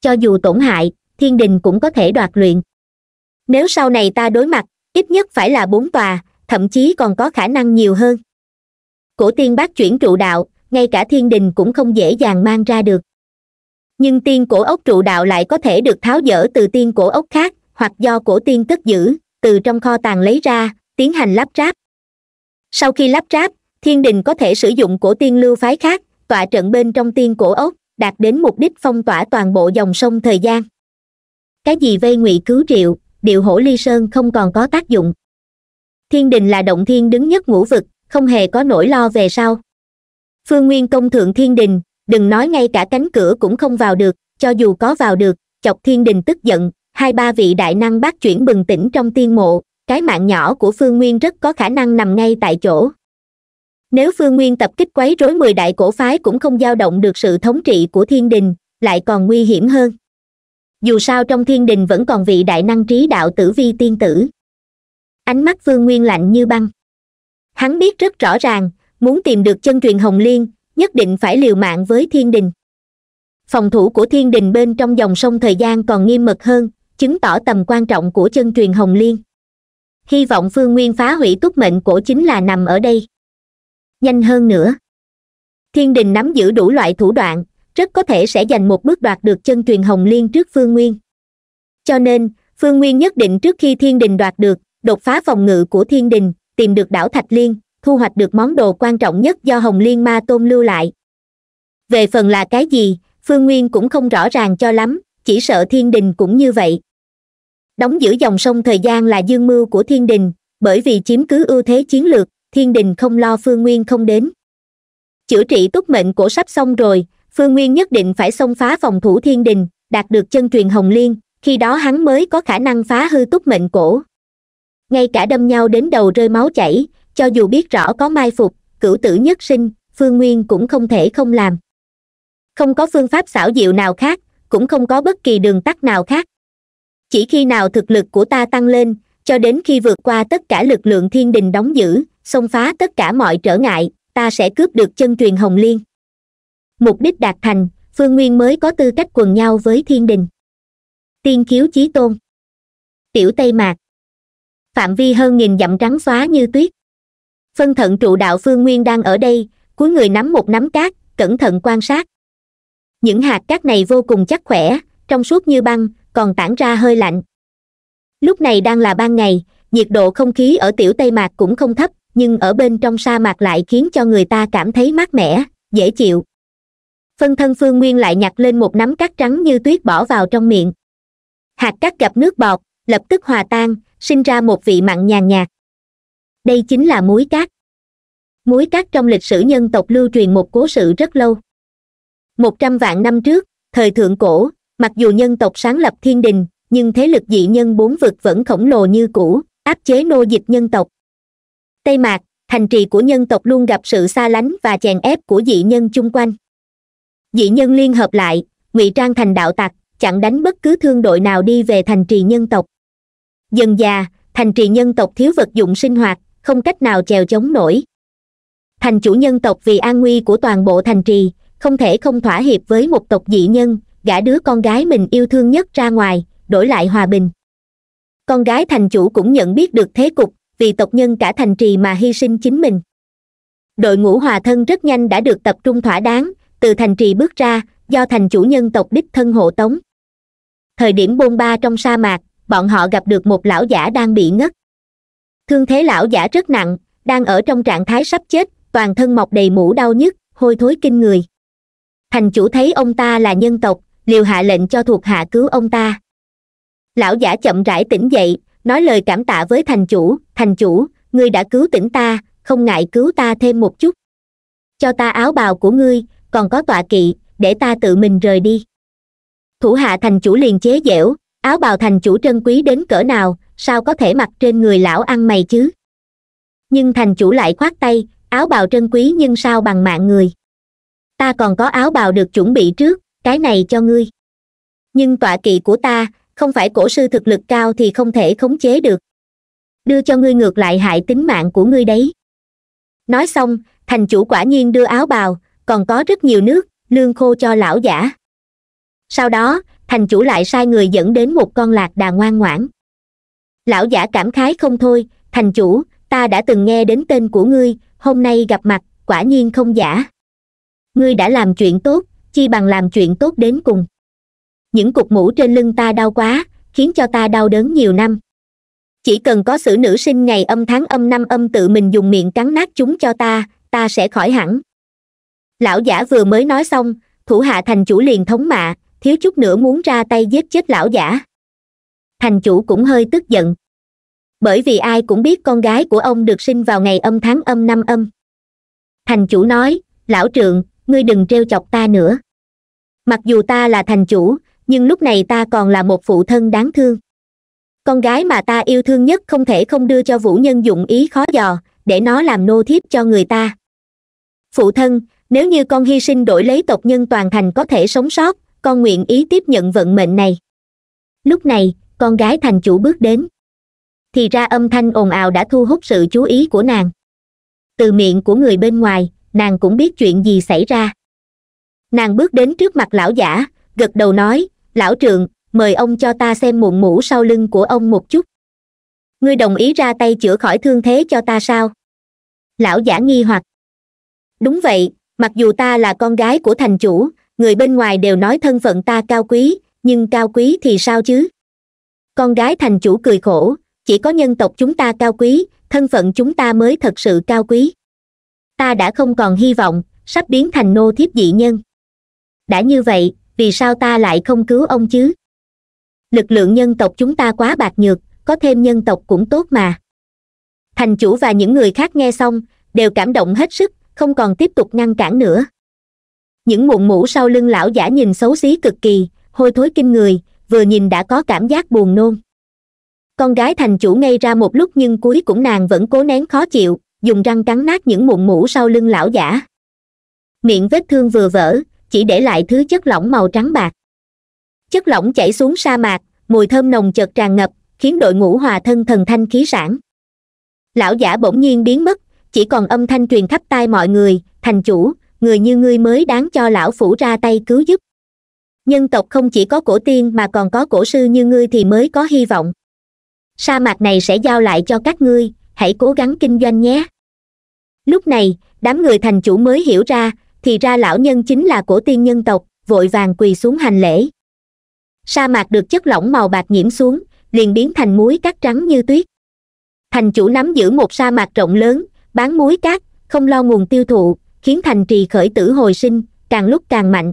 cho dù tổn hại thiên đình cũng có thể đoạt luyện nếu sau này ta đối mặt ít nhất phải là bốn tòa thậm chí còn có khả năng nhiều hơn cổ tiên bác chuyển trụ đạo ngay cả thiên đình cũng không dễ dàng mang ra được nhưng tiên cổ ốc trụ đạo lại có thể được tháo dỡ từ tiên cổ ốc khác hoặc do cổ tiên cất giữ từ trong kho tàng lấy ra tiến hành lắp ráp sau khi lắp ráp thiên đình có thể sử dụng cổ tiên lưu phái khác tọa trận bên trong tiên cổ ốc đạt đến mục đích phong tỏa toàn bộ dòng sông thời gian cái gì vây ngụy cứu triệu điệu hổ ly sơn không còn có tác dụng thiên đình là động thiên đứng nhất ngũ vực không hề có nỗi lo về sau phương nguyên công thượng thiên đình đừng nói ngay cả cánh cửa cũng không vào được cho dù có vào được chọc thiên đình tức giận hai ba vị đại năng bác chuyển bừng tỉnh trong tiên mộ cái mạng nhỏ của phương nguyên rất có khả năng nằm ngay tại chỗ nếu phương nguyên tập kích quấy rối mười đại cổ phái cũng không dao động được sự thống trị của thiên đình lại còn nguy hiểm hơn dù sao trong thiên đình vẫn còn vị đại năng trí đạo tử vi tiên tử ánh mắt vương nguyên lạnh như băng hắn biết rất rõ ràng muốn tìm được chân truyền hồng liên nhất định phải liều mạng với thiên đình phòng thủ của thiên đình bên trong dòng sông thời gian còn nghiêm mật hơn chứng tỏ tầm quan trọng của chân truyền hồng liên hy vọng phương nguyên phá hủy túc mệnh cổ chính là nằm ở đây nhanh hơn nữa thiên đình nắm giữ đủ loại thủ đoạn rất có thể sẽ giành một bước đoạt được chân truyền hồng liên trước phương nguyên cho nên phương nguyên nhất định trước khi thiên đình đoạt được đột phá phòng ngự của thiên đình tìm được đảo thạch liên thu hoạch được món đồ quan trọng nhất do hồng liên ma tôn lưu lại về phần là cái gì phương nguyên cũng không rõ ràng cho lắm chỉ sợ thiên đình cũng như vậy đóng giữ dòng sông thời gian là dương mưu của thiên đình bởi vì chiếm cứ ưu thế chiến lược thiên đình không lo phương nguyên không đến chữa trị túc mệnh cổ sắp xong rồi phương nguyên nhất định phải xông phá phòng thủ thiên đình đạt được chân truyền hồng liên khi đó hắn mới có khả năng phá hư túc mệnh cổ ngay cả đâm nhau đến đầu rơi máu chảy cho dù biết rõ có mai phục cửu tử nhất sinh phương nguyên cũng không thể không làm không có phương pháp xảo diệu nào khác cũng không có bất kỳ đường tắt nào khác chỉ khi nào thực lực của ta tăng lên cho đến khi vượt qua tất cả lực lượng thiên đình đóng giữ xông phá tất cả mọi trở ngại ta sẽ cướp được chân truyền hồng liên mục đích đạt thành phương nguyên mới có tư cách quần nhau với thiên đình tiên khiếu chí tôn tiểu tây mạc phạm vi hơn nghìn dặm trắng xóa như tuyết phân thận trụ đạo phương nguyên đang ở đây cuối người nắm một nắm cát cẩn thận quan sát những hạt cát này vô cùng chắc khỏe trong suốt như băng còn tản ra hơi lạnh lúc này đang là ban ngày nhiệt độ không khí ở tiểu tây mạc cũng không thấp nhưng ở bên trong sa mạc lại khiến cho người ta cảm thấy mát mẻ dễ chịu phân thân phương nguyên lại nhặt lên một nắm cát trắng như tuyết bỏ vào trong miệng hạt cát gặp nước bọt lập tức hòa tan sinh ra một vị mặn nhàn nhạt đây chính là muối cát muối cát trong lịch sử nhân tộc lưu truyền một cố sự rất lâu một trăm vạn năm trước thời thượng cổ mặc dù nhân tộc sáng lập thiên đình nhưng thế lực dị nhân bốn vực vẫn khổng lồ như cũ áp chế nô dịch nhân tộc tây mạc thành trì của nhân tộc luôn gặp sự xa lánh và chèn ép của dị nhân chung quanh dị nhân liên hợp lại ngụy trang thành đạo tặc chặn đánh bất cứ thương đội nào đi về thành trì nhân tộc dần già thành trì nhân tộc thiếu vật dụng sinh hoạt không cách nào chèo chống nổi thành chủ nhân tộc vì an nguy của toàn bộ thành trì không thể không thỏa hiệp với một tộc dị nhân gả đứa con gái mình yêu thương nhất ra ngoài đổi lại hòa bình con gái thành chủ cũng nhận biết được thế cục vì tộc nhân cả thành trì mà hy sinh chính mình đội ngũ hòa thân rất nhanh đã được tập trung thỏa đáng từ thành trì bước ra do thành chủ nhân tộc đích thân hộ tống thời điểm bôn ba trong sa mạc bọn họ gặp được một lão giả đang bị ngất thương thế lão giả rất nặng đang ở trong trạng thái sắp chết toàn thân mọc đầy mũ đau nhức hôi thối kinh người thành chủ thấy ông ta là nhân tộc liều hạ lệnh cho thuộc hạ cứu ông ta lão giả chậm rãi tỉnh dậy nói lời cảm tạ với thành chủ thành chủ ngươi đã cứu tỉnh ta không ngại cứu ta thêm một chút cho ta áo bào của ngươi còn có tọa kỵ để ta tự mình rời đi thủ hạ thành chủ liền chế dẻo áo bào thành chủ trân quý đến cỡ nào sao có thể mặc trên người lão ăn mày chứ nhưng thành chủ lại khoát tay áo bào trân quý nhưng sao bằng mạng người ta còn có áo bào được chuẩn bị trước cái này cho ngươi nhưng tọa kỵ của ta không phải cổ sư thực lực cao thì không thể khống chế được đưa cho ngươi ngược lại hại tính mạng của ngươi đấy nói xong thành chủ quả nhiên đưa áo bào còn có rất nhiều nước lương khô cho lão giả sau đó thành chủ lại sai người dẫn đến một con lạc đà ngoan ngoãn lão giả cảm khái không thôi thành chủ ta đã từng nghe đến tên của ngươi hôm nay gặp mặt quả nhiên không giả ngươi đã làm chuyện tốt chi bằng làm chuyện tốt đến cùng những cục mũ trên lưng ta đau quá khiến cho ta đau đớn nhiều năm chỉ cần có xử nữ sinh ngày âm tháng âm năm âm tự mình dùng miệng cắn nát chúng cho ta ta sẽ khỏi hẳn lão giả vừa mới nói xong thủ hạ thành chủ liền thống mạ thiếu chút nữa muốn ra tay giết chết lão giả thành chủ cũng hơi tức giận bởi vì ai cũng biết con gái của ông được sinh vào ngày âm tháng âm năm âm thành chủ nói lão trượng ngươi đừng t chọc ta nữa mặc dù ta là thành chủ nhưng lúc này ta còn là một phụ thân đáng thương con gái mà ta yêu thương nhất không thể không đưa cho vũ nhân dụng ý khó dò để nó làm nô thiếp cho người ta phụ thân nếu như con hy sinh đổi lấy tộc nhân toàn thành có thể sống sót con nguyện ý tiếp nhận vận mệnh này lúc này con gái thành chủ bước đến thì ra âm thanh ồn ào đã thu hút sự chú ý của nàng từ miệng của người bên ngoài nàng cũng biết chuyện gì xảy ra nàng bước đến trước mặt lão giả gật đầu nói lão trượng mời ông cho ta xem mụn mũ sau lưng của ông một chút ngươi đồng ý ra tay chữa khỏi thương thế cho ta sao lão giả nghi hoặc đúng vậy mặc dù ta là con gái của thành chủ người bên ngoài đều nói thân phận ta cao quý nhưng cao quý thì sao chứ con gái thành chủ cười khổ chỉ có nhân tộc chúng ta cao quý thân phận chúng ta mới thật sự cao quý ta đã không còn hy vọng sắp biến thành nô thiếp dị nhân đã như vậy vì sao ta lại không cứu ông chứ lực lượng nhân tộc chúng ta quá bạc nhược có thêm nhân tộc cũng tốt mà thành chủ và những người khác nghe xong đều cảm động hết sức không còn tiếp tục ngăn cản nữa những mụn mũ sau lưng lão giả nhìn xấu xí cực kỳ hôi thối kinh người vừa nhìn đã có cảm giác buồn nôn con gái thành chủ ngay ra một lúc nhưng cuối cũng nàng vẫn cố nén khó chịu dùng răng cắn nát những mụn mũ sau lưng lão giả miệng vết thương vừa vỡ chỉ để lại thứ chất lỏng màu trắng bạc chất lỏng chảy xuống sa mạc mùi thơm nồng chợt tràn ngập khiến đội ngũ hòa thân thần thanh khí sản lão giả bỗng nhiên biến mất chỉ còn âm thanh truyền khắp tai mọi người thành chủ người như ngươi mới đáng cho lão phủ ra tay cứu giúp nhân tộc không chỉ có cổ tiên mà còn có cổ sư như ngươi thì mới có hy vọng sa mạc này sẽ giao lại cho các ngươi hãy cố gắng kinh doanh nhé lúc này đám người thành chủ mới hiểu ra thì ra lão nhân chính là cổ tiên nhân tộc vội vàng quỳ xuống hành lễ sa mạc được chất lỏng màu bạc nhiễm xuống liền biến thành muối cắt trắng như tuyết thành chủ nắm giữ một sa mạc rộng lớn bán muối cát không lo nguồn tiêu thụ khiến thành trì khởi tử hồi sinh càng lúc càng mạnh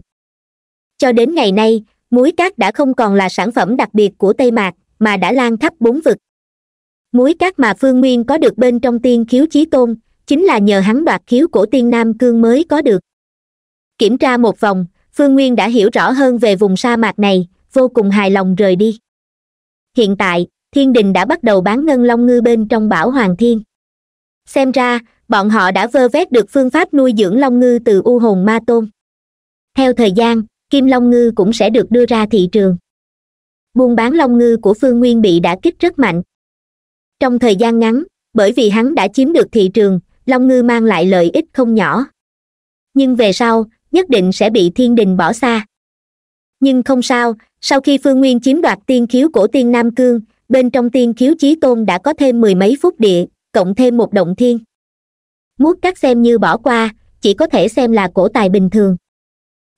cho đến ngày nay muối cát đã không còn là sản phẩm đặc biệt của tây mạc mà đã lan khắp bốn vực muối cát mà phương nguyên có được bên trong tiên khiếu chí tôn chính là nhờ hắn đoạt khiếu cổ tiên nam cương mới có được kiểm tra một vòng phương nguyên đã hiểu rõ hơn về vùng sa mạc này vô cùng hài lòng rời đi hiện tại thiên đình đã bắt đầu bán ngân long ngư bên trong bảo hoàng thiên xem ra bọn họ đã vơ vét được phương pháp nuôi dưỡng long ngư từ u hồn ma tôm theo thời gian kim long ngư cũng sẽ được đưa ra thị trường buôn bán long ngư của phương nguyên bị đã kích rất mạnh trong thời gian ngắn bởi vì hắn đã chiếm được thị trường long ngư mang lại lợi ích không nhỏ nhưng về sau nhất định sẽ bị thiên đình bỏ xa nhưng không sao sau khi phương nguyên chiếm đoạt tiên khiếu cổ tiên nam cương bên trong tiên khiếu chí tôn đã có thêm mười mấy phút địa cộng thêm một động thiên muốt các xem như bỏ qua chỉ có thể xem là cổ tài bình thường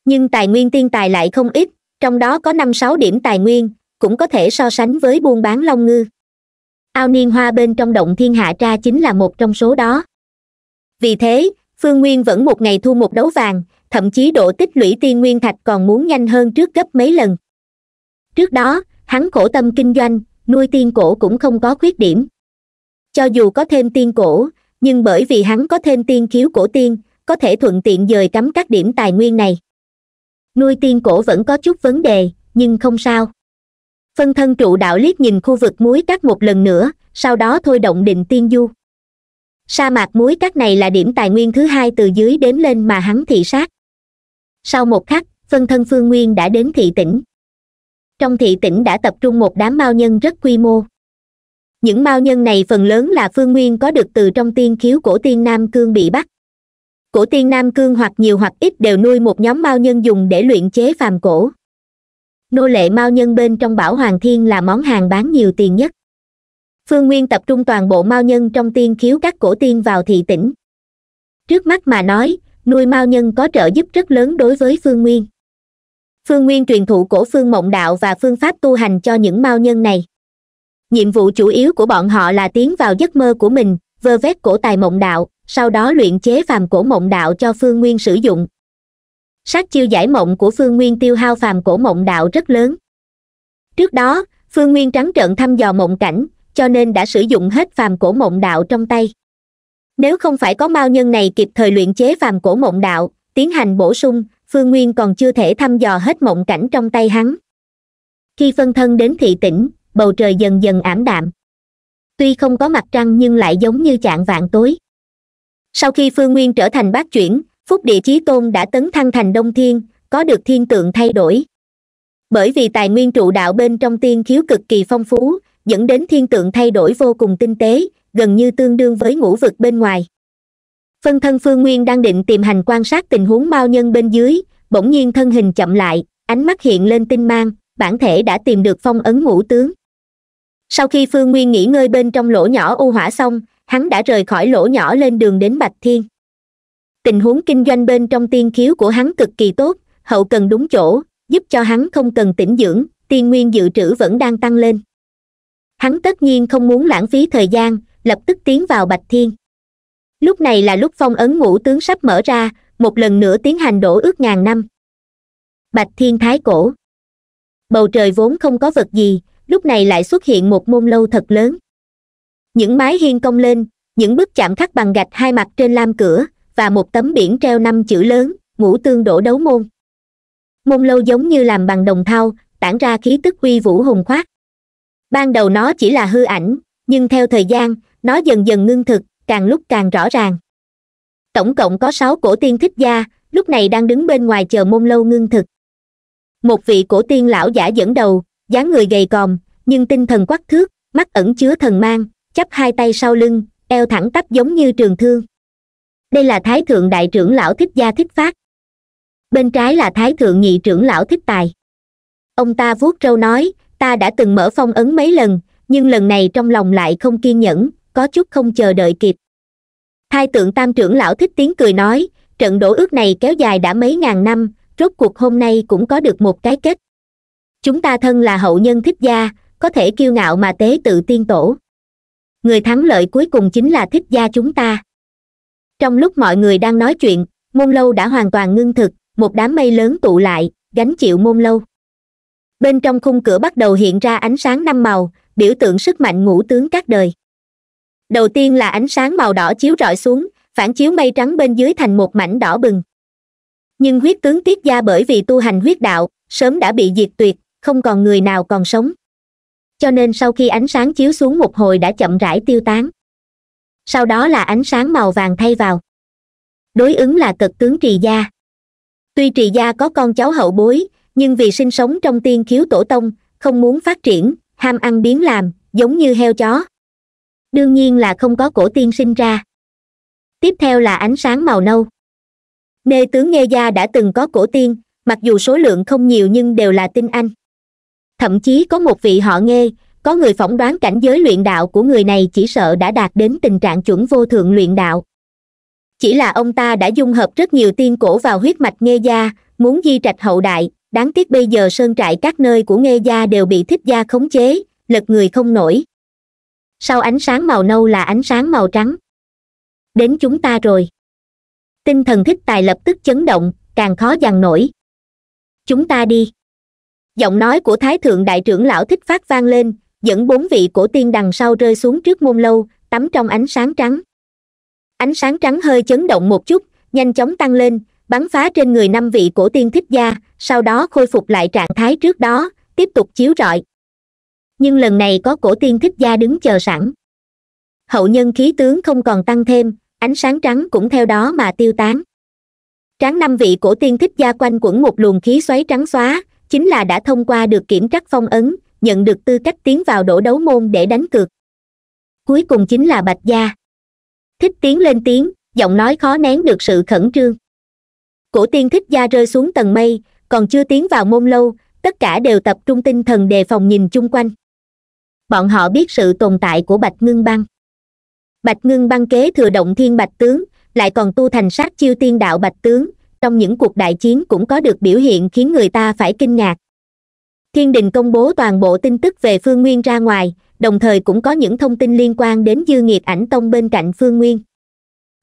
nhưng tài nguyên tiên tài lại không ít trong đó có năm sáu điểm tài nguyên cũng có thể so sánh với buôn bán long ngư ao niên hoa bên trong động thiên hạ tra chính là một trong số đó vì thế phương nguyên vẫn một ngày thu một đấu vàng thậm chí độ tích lũy tiên nguyên thạch còn muốn nhanh hơn trước gấp mấy lần trước đó hắn khổ tâm kinh doanh nuôi tiên cổ cũng không có khuyết điểm cho dù có thêm tiên cổ nhưng bởi vì hắn có thêm tiên khiếu cổ tiên có thể thuận tiện dời cắm các điểm tài nguyên này nuôi tiên cổ vẫn có chút vấn đề nhưng không sao phân thân trụ đạo liếc nhìn khu vực muối cắt một lần nữa sau đó thôi động định tiên du sa mạc muối cắt này là điểm tài nguyên thứ hai từ dưới đếm lên mà hắn thị sát sau một khắc phân thân phương nguyên đã đến thị tỉnh trong thị tỉnh đã tập trung một đám mao nhân rất quy mô những mao nhân này phần lớn là phương nguyên có được từ trong tiên khiếu cổ tiên nam cương bị bắt cổ tiên nam cương hoặc nhiều hoặc ít đều nuôi một nhóm mao nhân dùng để luyện chế phàm cổ nô lệ mao nhân bên trong bảo hoàng thiên là món hàng bán nhiều tiền nhất phương nguyên tập trung toàn bộ mao nhân trong tiên khiếu các cổ tiên vào thị tỉnh trước mắt mà nói nuôi mao nhân có trợ giúp rất lớn đối với phương nguyên phương nguyên truyền thụ cổ phương mộng đạo và phương pháp tu hành cho những mao nhân này nhiệm vụ chủ yếu của bọn họ là tiến vào giấc mơ của mình vơ vét cổ tài mộng đạo sau đó luyện chế phàm cổ mộng đạo cho phương nguyên sử dụng sát chiêu giải mộng của phương nguyên tiêu hao phàm cổ mộng đạo rất lớn trước đó phương nguyên trắng trợn thăm dò mộng cảnh cho nên đã sử dụng hết phàm cổ mộng đạo trong tay nếu không phải có mao nhân này kịp thời luyện chế phàm cổ mộng đạo tiến hành bổ sung phương nguyên còn chưa thể thăm dò hết mộng cảnh trong tay hắn khi phân thân đến thị tỉnh bầu trời dần dần ảm đạm tuy không có mặt trăng nhưng lại giống như chạng vạn tối sau khi phương nguyên trở thành bát chuyển phúc địa chí tôn đã tấn thăng thành đông thiên có được thiên tượng thay đổi bởi vì tài nguyên trụ đạo bên trong tiên khiếu cực kỳ phong phú dẫn đến thiên tượng thay đổi vô cùng tinh tế gần như tương đương với ngũ vực bên ngoài phân thân phương nguyên đang định tìm hành quan sát tình huống bao nhân bên dưới bỗng nhiên thân hình chậm lại ánh mắt hiện lên tinh mang bản thể đã tìm được phong ấn ngũ tướng sau khi phương nguyên nghỉ ngơi bên trong lỗ nhỏ ô hỏa xong hắn đã rời khỏi lỗ nhỏ lên đường đến bạch thiên tình huống kinh doanh bên trong tiên khiếu của hắn cực kỳ tốt hậu cần đúng chỗ giúp cho hắn không cần tỉnh dưỡng tiên nguyên dự trữ vẫn đang tăng lên hắn tất nhiên không muốn lãng phí thời gian lập tức tiến vào bạch thiên lúc này là lúc phong ấn ngũ tướng sắp mở ra một lần nữa tiến hành đổ ước ngàn năm bạch thiên thái cổ bầu trời vốn không có vật gì lúc này lại xuất hiện một môn lâu thật lớn những mái hiên cong lên những bức chạm khắc bằng gạch hai mặt trên lam cửa và một tấm biển treo năm chữ lớn ngũ tương đổ đấu môn môn lâu giống như làm bằng đồng thau tản ra khí tức uy vũ hùng khoát ban đầu nó chỉ là hư ảnh nhưng theo thời gian nó dần dần ngưng thực càng lúc càng rõ ràng tổng cộng có sáu cổ tiên thích gia lúc này đang đứng bên ngoài chờ môn lâu ngưng thực một vị cổ tiên lão giả dẫn đầu dáng người gầy còm nhưng tinh thần quắc thước mắt ẩn chứa thần mang chắp hai tay sau lưng eo thẳng tắp giống như trường thương đây là thái thượng đại trưởng lão thích gia thích phát bên trái là thái thượng nhị trưởng lão thích tài ông ta vuốt râu nói ta đã từng mở phong ấn mấy lần nhưng lần này trong lòng lại không kiên nhẫn có chút không chờ đợi kịp thai tượng tam trưởng lão thích tiếng cười nói trận đổ ước này kéo dài đã mấy ngàn năm rốt cuộc hôm nay cũng có được một cái kết chúng ta thân là hậu nhân thích gia có thể kiêu ngạo mà tế tự tiên tổ người thắng lợi cuối cùng chính là thích gia chúng ta trong lúc mọi người đang nói chuyện môn lâu đã hoàn toàn ngưng thực một đám mây lớn tụ lại gánh chịu môn lâu bên trong khung cửa bắt đầu hiện ra ánh sáng năm màu biểu tượng sức mạnh ngũ tướng các đời đầu tiên là ánh sáng màu đỏ chiếu rọi xuống phản chiếu mây trắng bên dưới thành một mảnh đỏ bừng nhưng huyết tướng tiết gia bởi vì tu hành huyết đạo sớm đã bị diệt tuyệt không còn người nào còn sống cho nên sau khi ánh sáng chiếu xuống một hồi đã chậm rãi tiêu tán sau đó là ánh sáng màu vàng thay vào đối ứng là cực tướng trì gia tuy trì gia có con cháu hậu bối nhưng vì sinh sống trong tiên khiếu tổ tông không muốn phát triển ham ăn biến làm giống như heo chó đương nhiên là không có cổ tiên sinh ra tiếp theo là ánh sáng màu nâu nê tướng nghe gia đã từng có cổ tiên mặc dù số lượng không nhiều nhưng đều là tinh anh thậm chí có một vị họ nghe có người phỏng đoán cảnh giới luyện đạo của người này chỉ sợ đã đạt đến tình trạng chuẩn vô thượng luyện đạo chỉ là ông ta đã dung hợp rất nhiều tiên cổ vào huyết mạch nghe gia muốn di trạch hậu đại đáng tiếc bây giờ sơn trại các nơi của nghe gia đều bị thích gia khống chế lật người không nổi sau ánh sáng màu nâu là ánh sáng màu trắng đến chúng ta rồi tinh thần thích tài lập tức chấn động càng khó dằn nổi chúng ta đi giọng nói của thái thượng đại trưởng lão thích phát vang lên dẫn bốn vị cổ tiên đằng sau rơi xuống trước môn lâu tắm trong ánh sáng trắng ánh sáng trắng hơi chấn động một chút nhanh chóng tăng lên bắn phá trên người năm vị cổ tiên thích gia sau đó khôi phục lại trạng thái trước đó tiếp tục chiếu rọi nhưng lần này có cổ tiên thích gia đứng chờ sẵn hậu nhân khí tướng không còn tăng thêm ánh sáng trắng cũng theo đó mà tiêu tán tráng năm vị cổ tiên thích gia quanh quẩn một luồng khí xoáy trắng xóa chính là đã thông qua được kiểm trắc phong ấn nhận được tư cách tiến vào đổ đấu môn để đánh cược cuối cùng chính là bạch gia thích tiến lên tiếng giọng nói khó nén được sự khẩn trương cổ tiên thích gia rơi xuống tầng mây còn chưa tiến vào môn lâu tất cả đều tập trung tinh thần đề phòng nhìn chung quanh bọn họ biết sự tồn tại của bạch ngưng băng bạch ngưng băng kế thừa động thiên bạch tướng lại còn tu thành sát chiêu tiên đạo bạch tướng trong những cuộc đại chiến cũng có được biểu hiện khiến người ta phải kinh ngạc thiên đình công bố toàn bộ tin tức về phương nguyên ra ngoài đồng thời cũng có những thông tin liên quan đến dư nghiệt ảnh tông bên cạnh phương nguyên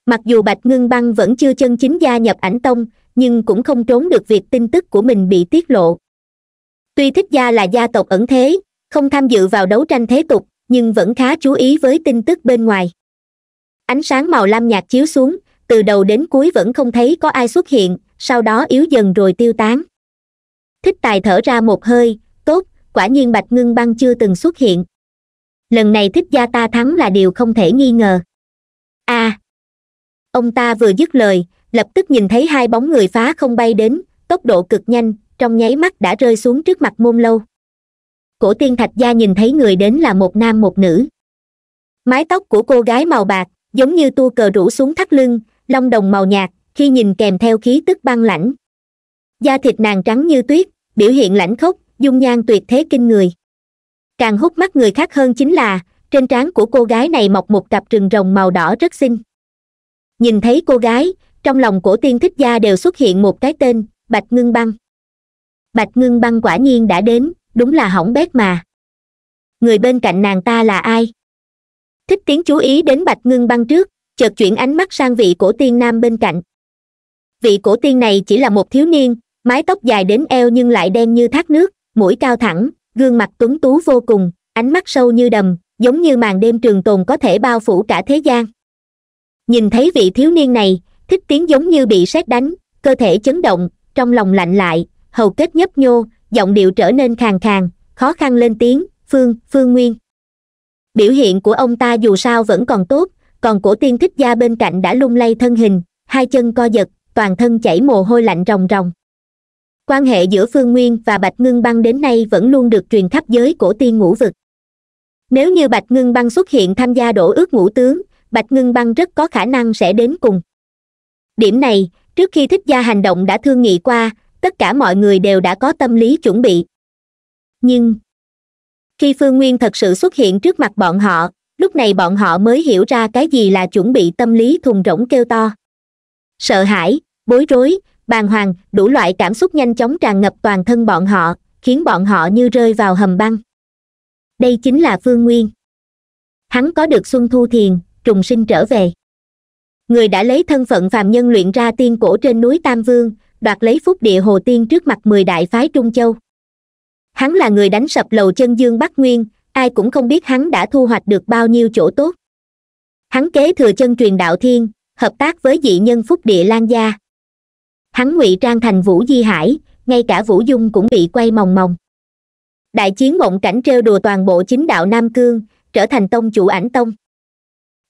mặc dù bạch ngưng băng vẫn chưa chân chính gia nhập ảnh tông nhưng cũng không trốn được việc tin tức của mình bị tiết lộ tuy thích gia là gia tộc ẩn thế không tham dự vào đấu tranh thế tục nhưng vẫn khá chú ý với tin tức bên ngoài ánh sáng màu lam nhạt chiếu xuống từ đầu đến cuối vẫn không thấy có ai xuất hiện sau đó yếu dần rồi tiêu tán thích tài thở ra một hơi tốt quả nhiên bạch ngưng băng chưa từng xuất hiện lần này thích gia ta thắng là điều không thể nghi ngờ a à, ông ta vừa dứt lời lập tức nhìn thấy hai bóng người phá không bay đến tốc độ cực nhanh trong nháy mắt đã rơi xuống trước mặt môn lâu cổ tiên thạch gia nhìn thấy người đến là một nam một nữ mái tóc của cô gái màu bạc giống như tua cờ rủ xuống thắt lưng long đồng màu nhạt khi nhìn kèm theo khí tức băng lãnh da thịt nàng trắng như tuyết biểu hiện lãnh khốc dung nhan tuyệt thế kinh người càng hút mắt người khác hơn chính là trên trán của cô gái này mọc một cặp rừng rồng màu đỏ rất xinh nhìn thấy cô gái trong lòng của tiên thích gia đều xuất hiện một cái tên bạch ngưng băng bạch ngưng băng quả nhiên đã đến đúng là hỏng bét mà người bên cạnh nàng ta là ai thích tiếng chú ý đến bạch ngưng băng trước chợt chuyển ánh mắt sang vị cổ tiên nam bên cạnh vị cổ tiên này chỉ là một thiếu niên mái tóc dài đến eo nhưng lại đen như thác nước mũi cao thẳng gương mặt tuấn tú vô cùng ánh mắt sâu như đầm giống như màn đêm trường tồn có thể bao phủ cả thế gian nhìn thấy vị thiếu niên này thích tiếng giống như bị sét đánh cơ thể chấn động trong lòng lạnh lại hầu kết nhấp nhô giọng điệu trở nên khàn khàn khó khăn lên tiếng phương phương nguyên biểu hiện của ông ta dù sao vẫn còn tốt còn cổ tiên thích gia bên cạnh đã lung lay thân hình hai chân co giật toàn thân chảy mồ hôi lạnh ròng ròng quan hệ giữa phương nguyên và bạch ngưng băng đến nay vẫn luôn được truyền khắp giới cổ tiên ngũ vực nếu như bạch ngưng băng xuất hiện tham gia đổ ước ngũ tướng bạch ngưng băng rất có khả năng sẽ đến cùng điểm này trước khi thích gia hành động đã thương nghị qua tất cả mọi người đều đã có tâm lý chuẩn bị nhưng khi phương nguyên thật sự xuất hiện trước mặt bọn họ lúc này bọn họ mới hiểu ra cái gì là chuẩn bị tâm lý thùng rỗng kêu to sợ hãi bối rối bàng hoàng đủ loại cảm xúc nhanh chóng tràn ngập toàn thân bọn họ khiến bọn họ như rơi vào hầm băng đây chính là phương nguyên hắn có được xuân thu thiền trùng sinh trở về người đã lấy thân phận phàm nhân luyện ra tiên cổ trên núi tam vương đoạt lấy phúc địa hồ tiên trước mặt mười đại phái trung châu hắn là người đánh sập lầu chân dương bắc nguyên ai cũng không biết hắn đã thu hoạch được bao nhiêu chỗ tốt hắn kế thừa chân truyền đạo thiên hợp tác với dị nhân phúc địa lan gia hắn ngụy trang thành vũ di hải ngay cả vũ dung cũng bị quay mòng mòng đại chiến mộng cảnh trêu đùa toàn bộ chính đạo nam cương trở thành tông chủ ảnh tông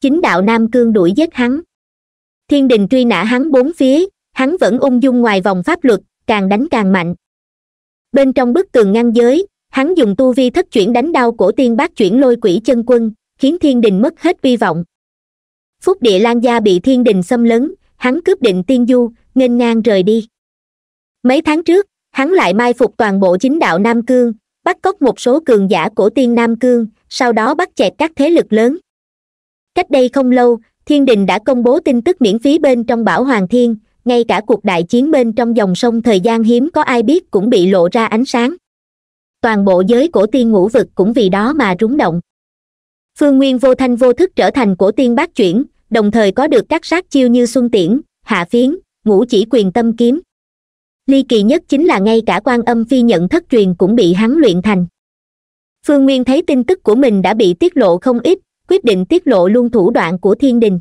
chính đạo nam cương đuổi giết hắn thiên đình truy nã hắn bốn phía hắn vẫn ung dung ngoài vòng pháp luật càng đánh càng mạnh bên trong bức tường ngăn giới hắn dùng tu vi thất chuyển đánh đau cổ tiên bác chuyển lôi quỷ chân quân khiến thiên đình mất hết vi vọng phúc địa lan gia bị thiên đình xâm lấn hắn cướp định tiên du nghênh ngang rời đi mấy tháng trước hắn lại mai phục toàn bộ chính đạo nam cương bắt cóc một số cường giả cổ tiên nam cương sau đó bắt chẹt các thế lực lớn cách đây không lâu thiên đình đã công bố tin tức miễn phí bên trong bảo hoàng thiên ngay cả cuộc đại chiến bên trong dòng sông thời gian hiếm có ai biết cũng bị lộ ra ánh sáng toàn bộ giới cổ tiên ngũ vực cũng vì đó mà rúng động phương nguyên vô thanh vô thức trở thành cổ tiên bát chuyển đồng thời có được các sát chiêu như xuân tiễn hạ phiến ngũ chỉ quyền tâm kiếm ly kỳ nhất chính là ngay cả quan âm phi nhận thất truyền cũng bị hắn luyện thành phương nguyên thấy tin tức của mình đã bị tiết lộ không ít quyết định tiết lộ luôn thủ đoạn của thiên đình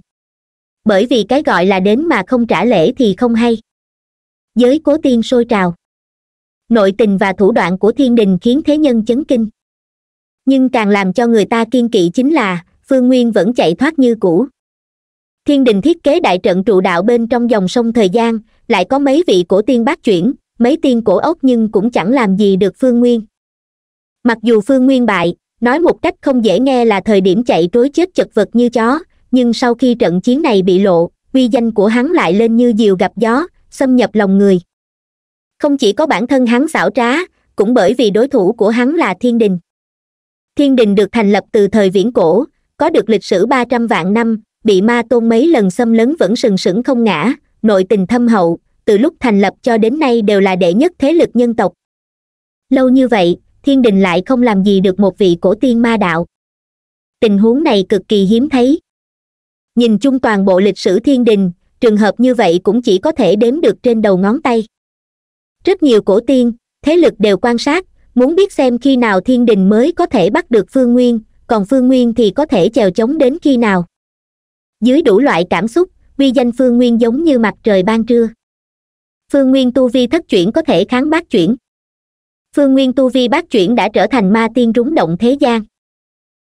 bởi vì cái gọi là đến mà không trả lễ thì không hay giới cố tiên sôi trào nội tình và thủ đoạn của thiên đình khiến thế nhân chấn kinh nhưng càng làm cho người ta kiên kỵ chính là phương nguyên vẫn chạy thoát như cũ thiên đình thiết kế đại trận trụ đạo bên trong dòng sông thời gian lại có mấy vị cổ tiên bác chuyển mấy tiên cổ ốc nhưng cũng chẳng làm gì được phương nguyên mặc dù phương nguyên bại nói một cách không dễ nghe là thời điểm chạy trối chết chật vật như chó nhưng sau khi trận chiến này bị lộ uy danh của hắn lại lên như diều gặp gió xâm nhập lòng người không chỉ có bản thân hắn xảo trá cũng bởi vì đối thủ của hắn là thiên đình thiên đình được thành lập từ thời viễn cổ có được lịch sử ba trăm vạn năm bị ma tôn mấy lần xâm lấn vẫn sừng sững không ngã nội tình thâm hậu từ lúc thành lập cho đến nay đều là đệ nhất thế lực nhân tộc lâu như vậy thiên đình lại không làm gì được một vị cổ tiên ma đạo tình huống này cực kỳ hiếm thấy nhìn chung toàn bộ lịch sử thiên đình trường hợp như vậy cũng chỉ có thể đếm được trên đầu ngón tay rất nhiều cổ tiên thế lực đều quan sát muốn biết xem khi nào thiên đình mới có thể bắt được phương nguyên còn phương nguyên thì có thể chèo chống đến khi nào dưới đủ loại cảm xúc vi danh phương nguyên giống như mặt trời ban trưa phương nguyên tu vi thất chuyển có thể kháng bát chuyển phương nguyên tu vi bát chuyển đã trở thành ma tiên rúng động thế gian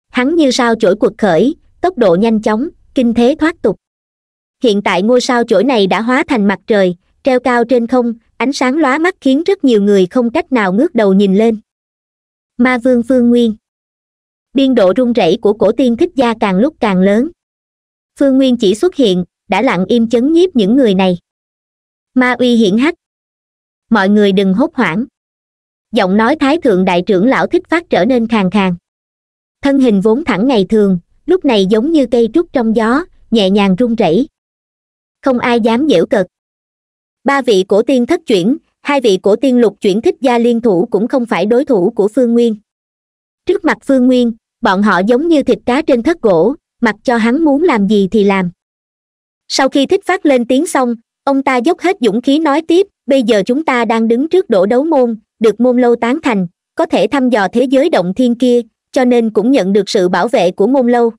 hắn như sao chổi cuộc khởi tốc độ nhanh chóng kinh thế thoát tục hiện tại ngôi sao chổi này đã hóa thành mặt trời treo cao trên không ánh sáng lóa mắt khiến rất nhiều người không cách nào ngước đầu nhìn lên ma vương phương nguyên biên độ rung rẩy của cổ tiên thích gia càng lúc càng lớn phương nguyên chỉ xuất hiện đã lặng im chấn nhiếp những người này ma uy hiển hách mọi người đừng hốt hoảng giọng nói thái thượng đại trưởng lão thích phát trở nên khàn khàn thân hình vốn thẳng ngày thường lúc này giống như cây trúc trong gió nhẹ nhàng rung rẩy không ai dám dễu cợt ba vị cổ tiên thất chuyển hai vị cổ tiên lục chuyển thích gia liên thủ cũng không phải đối thủ của phương nguyên trước mặt phương nguyên bọn họ giống như thịt cá trên thất gỗ mặc cho hắn muốn làm gì thì làm sau khi thích phát lên tiếng xong ông ta dốc hết dũng khí nói tiếp bây giờ chúng ta đang đứng trước đổ đấu môn được môn lâu tán thành có thể thăm dò thế giới động thiên kia cho nên cũng nhận được sự bảo vệ của môn lâu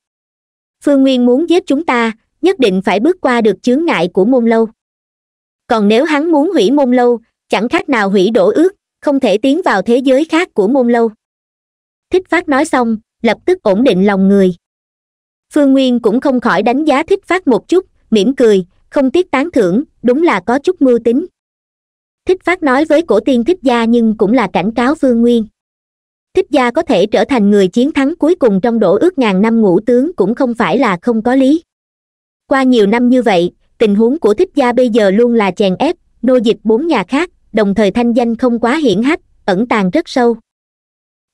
phương nguyên muốn giết chúng ta nhất định phải bước qua được chướng ngại của môn lâu còn nếu hắn muốn hủy môn lâu chẳng khác nào hủy đổ ước không thể tiến vào thế giới khác của môn lâu thích phát nói xong lập tức ổn định lòng người phương nguyên cũng không khỏi đánh giá thích phát một chút mỉm cười không tiếc tán thưởng đúng là có chút mưu tính thích phát nói với cổ tiên thích gia nhưng cũng là cảnh cáo phương nguyên thích gia có thể trở thành người chiến thắng cuối cùng trong đổ ước ngàn năm ngũ tướng cũng không phải là không có lý qua nhiều năm như vậy tình huống của thích gia bây giờ luôn là chèn ép nô dịch bốn nhà khác đồng thời thanh danh không quá hiển hách ẩn tàng rất sâu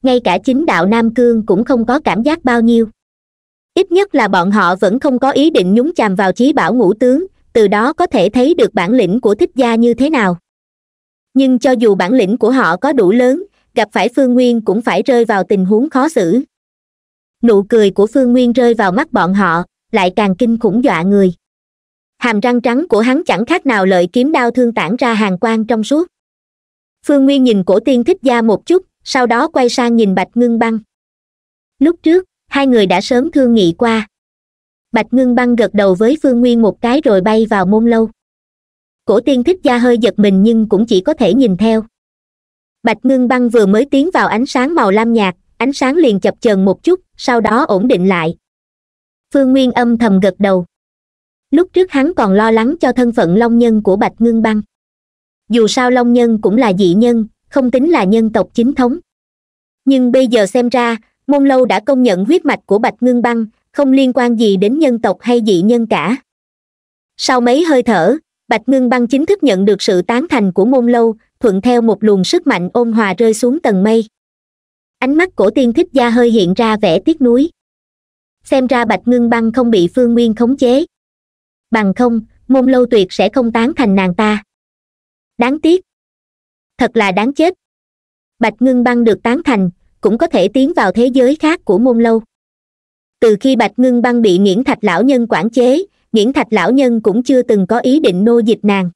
ngay cả chính đạo nam cương cũng không có cảm giác bao nhiêu ít nhất là bọn họ vẫn không có ý định nhúng chàm vào trí bảo ngũ tướng từ đó có thể thấy được bản lĩnh của thích gia như thế nào nhưng cho dù bản lĩnh của họ có đủ lớn gặp phải phương nguyên cũng phải rơi vào tình huống khó xử nụ cười của phương nguyên rơi vào mắt bọn họ lại càng kinh khủng dọa người hàm răng trắng của hắn chẳng khác nào lợi kiếm đao thương tản ra hàng quang trong suốt phương nguyên nhìn cổ tiên thích gia một chút sau đó quay sang nhìn bạch ngưng băng lúc trước hai người đã sớm thương nghị qua bạch ngưng băng gật đầu với phương nguyên một cái rồi bay vào môn lâu cổ tiên thích gia hơi giật mình nhưng cũng chỉ có thể nhìn theo bạch ngưng băng vừa mới tiến vào ánh sáng màu lam nhạt ánh sáng liền chập chờn một chút sau đó ổn định lại phương nguyên âm thầm gật đầu lúc trước hắn còn lo lắng cho thân phận long nhân của bạch ngưng băng dù sao long nhân cũng là dị nhân không tính là nhân tộc chính thống nhưng bây giờ xem ra môn lâu đã công nhận huyết mạch của bạch ngưng băng không liên quan gì đến nhân tộc hay dị nhân cả sau mấy hơi thở bạch ngưng băng chính thức nhận được sự tán thành của môn lâu thuận theo một luồng sức mạnh ôn hòa rơi xuống tầng mây ánh mắt cổ tiên thích gia hơi hiện ra vẻ tiếc nuối xem ra bạch ngưng băng không bị phương nguyên khống chế bằng không môn lâu tuyệt sẽ không tán thành nàng ta đáng tiếc thật là đáng chết bạch ngưng băng được tán thành cũng có thể tiến vào thế giới khác của môn lâu từ khi bạch ngưng băng bị nghiễn thạch lão nhân quản chế nghiễn thạch lão nhân cũng chưa từng có ý định nô dịch nàng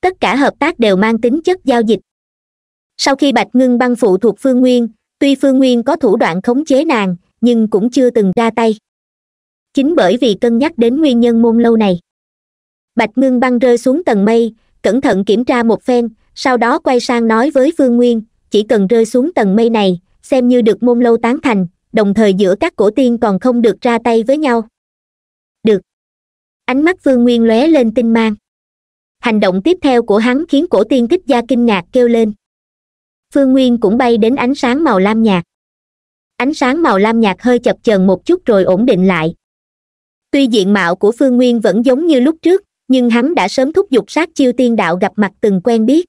tất cả hợp tác đều mang tính chất giao dịch sau khi bạch ngưng băng phụ thuộc phương nguyên tuy phương nguyên có thủ đoạn khống chế nàng nhưng cũng chưa từng ra tay chính bởi vì cân nhắc đến nguyên nhân môn lâu này bạch ngưng băng rơi xuống tầng mây cẩn thận kiểm tra một phen sau đó quay sang nói với phương nguyên chỉ cần rơi xuống tầng mây này xem như được môn lâu tán thành đồng thời giữa các cổ tiên còn không được ra tay với nhau được ánh mắt phương nguyên lóe lên tinh mang hành động tiếp theo của hắn khiến cổ tiên thích gia kinh ngạc kêu lên phương nguyên cũng bay đến ánh sáng màu lam nhạt ánh sáng màu lam nhạt hơi chập chờn một chút rồi ổn định lại tuy diện mạo của phương nguyên vẫn giống như lúc trước nhưng hắn đã sớm thúc giục sát chiêu tiên đạo gặp mặt từng quen biết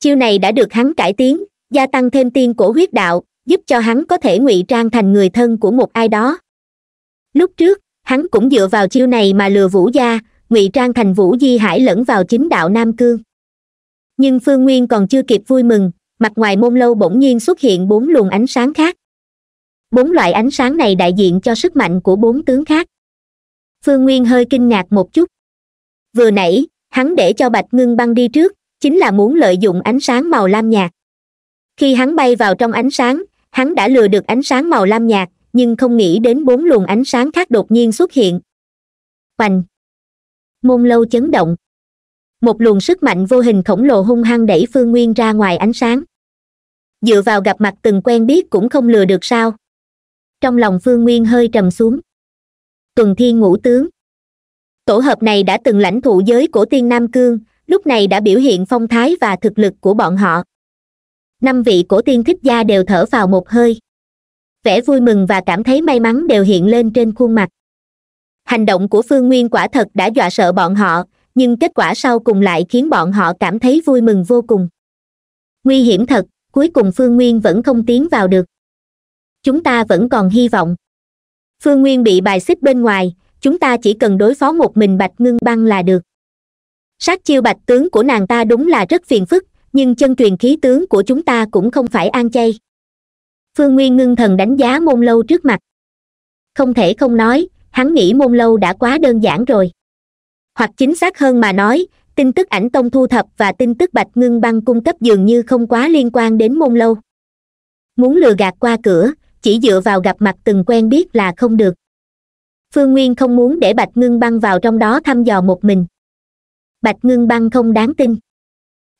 chiêu này đã được hắn cải tiến gia tăng thêm tiên cổ huyết đạo giúp cho hắn có thể ngụy trang thành người thân của một ai đó lúc trước hắn cũng dựa vào chiêu này mà lừa vũ gia ngụy trang thành vũ di hải lẫn vào chính đạo nam cương nhưng phương nguyên còn chưa kịp vui mừng mặt ngoài môn lâu bỗng nhiên xuất hiện bốn luồng ánh sáng khác bốn loại ánh sáng này đại diện cho sức mạnh của bốn tướng khác phương nguyên hơi kinh ngạc một chút vừa nãy hắn để cho bạch ngưng băng đi trước chính là muốn lợi dụng ánh sáng màu lam nhạt khi hắn bay vào trong ánh sáng hắn đã lừa được ánh sáng màu lam nhạt nhưng không nghĩ đến bốn luồng ánh sáng khác đột nhiên xuất hiện hoành môn lâu chấn động một luồng sức mạnh vô hình khổng lồ hung hăng đẩy phương nguyên ra ngoài ánh sáng dựa vào gặp mặt từng quen biết cũng không lừa được sao trong lòng phương nguyên hơi trầm xuống tuần thiên ngũ tướng tổ hợp này đã từng lãnh thụ giới cổ tiên nam cương lúc này đã biểu hiện phong thái và thực lực của bọn họ năm vị cổ tiên thích gia đều thở vào một hơi vẻ vui mừng và cảm thấy may mắn đều hiện lên trên khuôn mặt hành động của phương nguyên quả thật đã dọa sợ bọn họ nhưng kết quả sau cùng lại khiến bọn họ cảm thấy vui mừng vô cùng nguy hiểm thật cuối cùng phương nguyên vẫn không tiến vào được chúng ta vẫn còn hy vọng phương nguyên bị bài xích bên ngoài chúng ta chỉ cần đối phó một mình bạch ngưng băng là được sát chiêu bạch tướng của nàng ta đúng là rất phiền phức nhưng chân truyền khí tướng của chúng ta cũng không phải an chay phương nguyên ngưng thần đánh giá môn lâu trước mặt không thể không nói hắn nghĩ môn lâu đã quá đơn giản rồi hoặc chính xác hơn mà nói tin tức ảnh tông thu thập và tin tức bạch ngưng băng cung cấp dường như không quá liên quan đến môn lâu muốn lừa gạt qua cửa chỉ dựa vào gặp mặt từng quen biết là không được phương nguyên không muốn để bạch ngưng băng vào trong đó thăm dò một mình bạch ngưng băng không đáng tin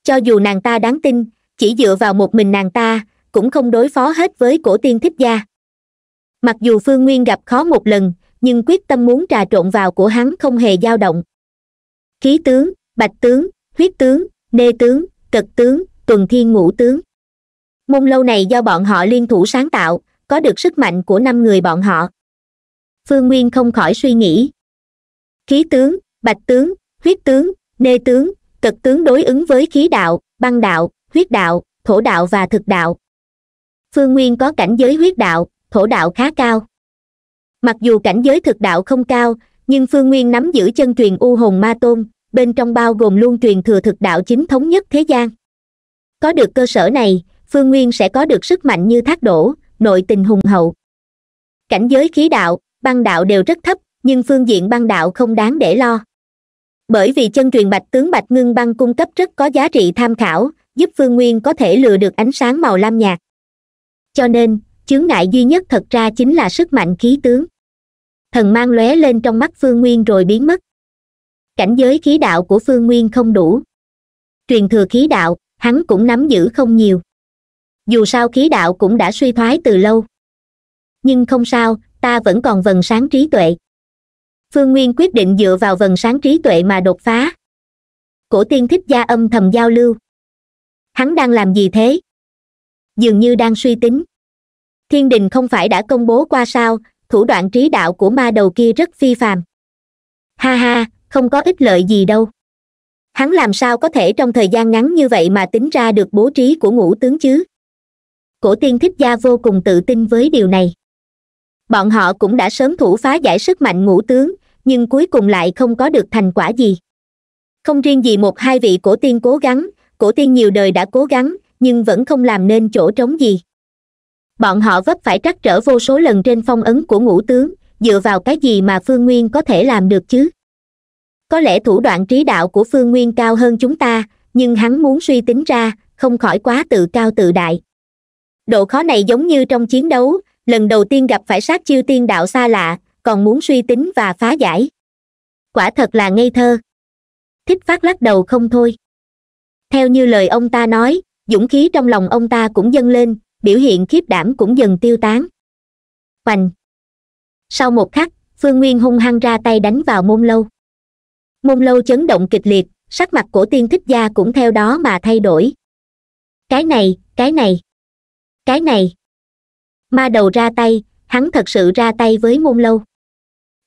cho dù nàng ta đáng tin chỉ dựa vào một mình nàng ta cũng không đối phó hết với cổ tiên thích gia mặc dù phương nguyên gặp khó một lần nhưng quyết tâm muốn trà trộn vào của hắn không hề dao động khí tướng bạch tướng huyết tướng nê tướng tật tướng tuần thiên ngũ tướng môn lâu này do bọn họ liên thủ sáng tạo có được sức mạnh của năm người bọn họ phương nguyên không khỏi suy nghĩ khí tướng bạch tướng huyết tướng nê tướng cực tướng đối ứng với khí đạo băng đạo huyết đạo thổ đạo và thực đạo phương nguyên có cảnh giới huyết đạo thổ đạo khá cao mặc dù cảnh giới thực đạo không cao nhưng phương nguyên nắm giữ chân truyền u hồn ma tôn bên trong bao gồm luôn truyền thừa thực đạo chính thống nhất thế gian có được cơ sở này phương nguyên sẽ có được sức mạnh như thác đổ nội tình hùng hậu cảnh giới khí đạo băng đạo đều rất thấp nhưng phương diện băng đạo không đáng để lo bởi vì chân truyền bạch tướng bạch ngưng băng cung cấp rất có giá trị tham khảo giúp phương nguyên có thể lừa được ánh sáng màu lam nhạt cho nên chướng ngại duy nhất thật ra chính là sức mạnh khí tướng thần mang lóe lên trong mắt phương nguyên rồi biến mất cảnh giới khí đạo của phương nguyên không đủ truyền thừa khí đạo hắn cũng nắm giữ không nhiều dù sao khí đạo cũng đã suy thoái từ lâu nhưng không sao ta vẫn còn vần sáng trí tuệ phương nguyên quyết định dựa vào vần sáng trí tuệ mà đột phá cổ tiên thích gia âm thầm giao lưu hắn đang làm gì thế dường như đang suy tính thiên đình không phải đã công bố qua sao thủ đoạn trí đạo của ma đầu kia rất phi phàm ha ha không có ích lợi gì đâu hắn làm sao có thể trong thời gian ngắn như vậy mà tính ra được bố trí của ngũ tướng chứ cổ tiên thích gia vô cùng tự tin với điều này bọn họ cũng đã sớm thủ phá giải sức mạnh ngũ tướng nhưng cuối cùng lại không có được thành quả gì không riêng gì một hai vị cổ tiên cố gắng cổ tiên nhiều đời đã cố gắng nhưng vẫn không làm nên chỗ trống gì bọn họ vấp phải trắc trở vô số lần trên phong ấn của ngũ tướng dựa vào cái gì mà phương nguyên có thể làm được chứ có lẽ thủ đoạn trí đạo của phương nguyên cao hơn chúng ta nhưng hắn muốn suy tính ra không khỏi quá tự cao tự đại độ khó này giống như trong chiến đấu lần đầu tiên gặp phải sát chiêu tiên đạo xa lạ còn muốn suy tính và phá giải quả thật là ngây thơ thích phát lắc đầu không thôi theo như lời ông ta nói dũng khí trong lòng ông ta cũng dâng lên biểu hiện khiếp đảm cũng dần tiêu tán hoành sau một khắc phương nguyên hung hăng ra tay đánh vào môn lâu môn lâu chấn động kịch liệt sắc mặt của tiên thích gia cũng theo đó mà thay đổi cái này cái này cái này ma đầu ra tay hắn thật sự ra tay với môn lâu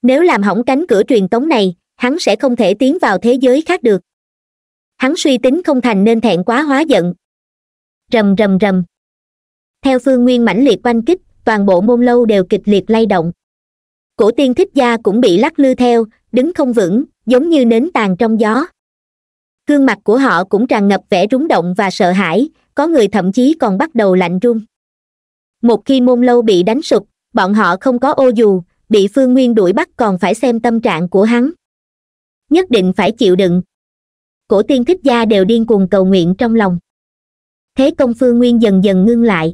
nếu làm hỏng cánh cửa truyền tống này hắn sẽ không thể tiến vào thế giới khác được hắn suy tính không thành nên thẹn quá hóa giận rầm rầm rầm theo phương nguyên mãnh liệt oanh kích toàn bộ môn lâu đều kịch liệt lay động cổ tiên thích gia cũng bị lắc lư theo đứng không vững giống như nến tàn trong gió gương mặt của họ cũng tràn ngập vẻ rúng động và sợ hãi có người thậm chí còn bắt đầu lạnh run một khi môn lâu bị đánh sụp bọn họ không có ô dù bị phương nguyên đuổi bắt còn phải xem tâm trạng của hắn nhất định phải chịu đựng cổ tiên thích gia đều điên cuồng cầu nguyện trong lòng thế công phương nguyên dần dần ngưng lại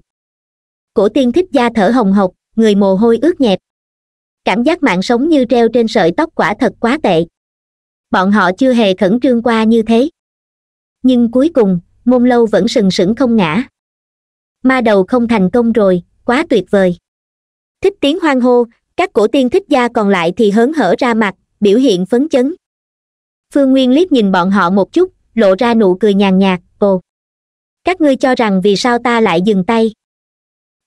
cổ tiên thích gia thở hồng hộc người mồ hôi ướt nhẹp cảm giác mạng sống như treo trên sợi tóc quả thật quá tệ bọn họ chưa hề khẩn trương qua như thế nhưng cuối cùng môn lâu vẫn sừng sững không ngã ma đầu không thành công rồi quá tuyệt vời thích tiếng hoang hô các cổ tiên thích gia còn lại thì hớn hở ra mặt biểu hiện phấn chấn phương nguyên liếc nhìn bọn họ một chút lộ ra nụ cười nhàn nhạt ồ các ngươi cho rằng vì sao ta lại dừng tay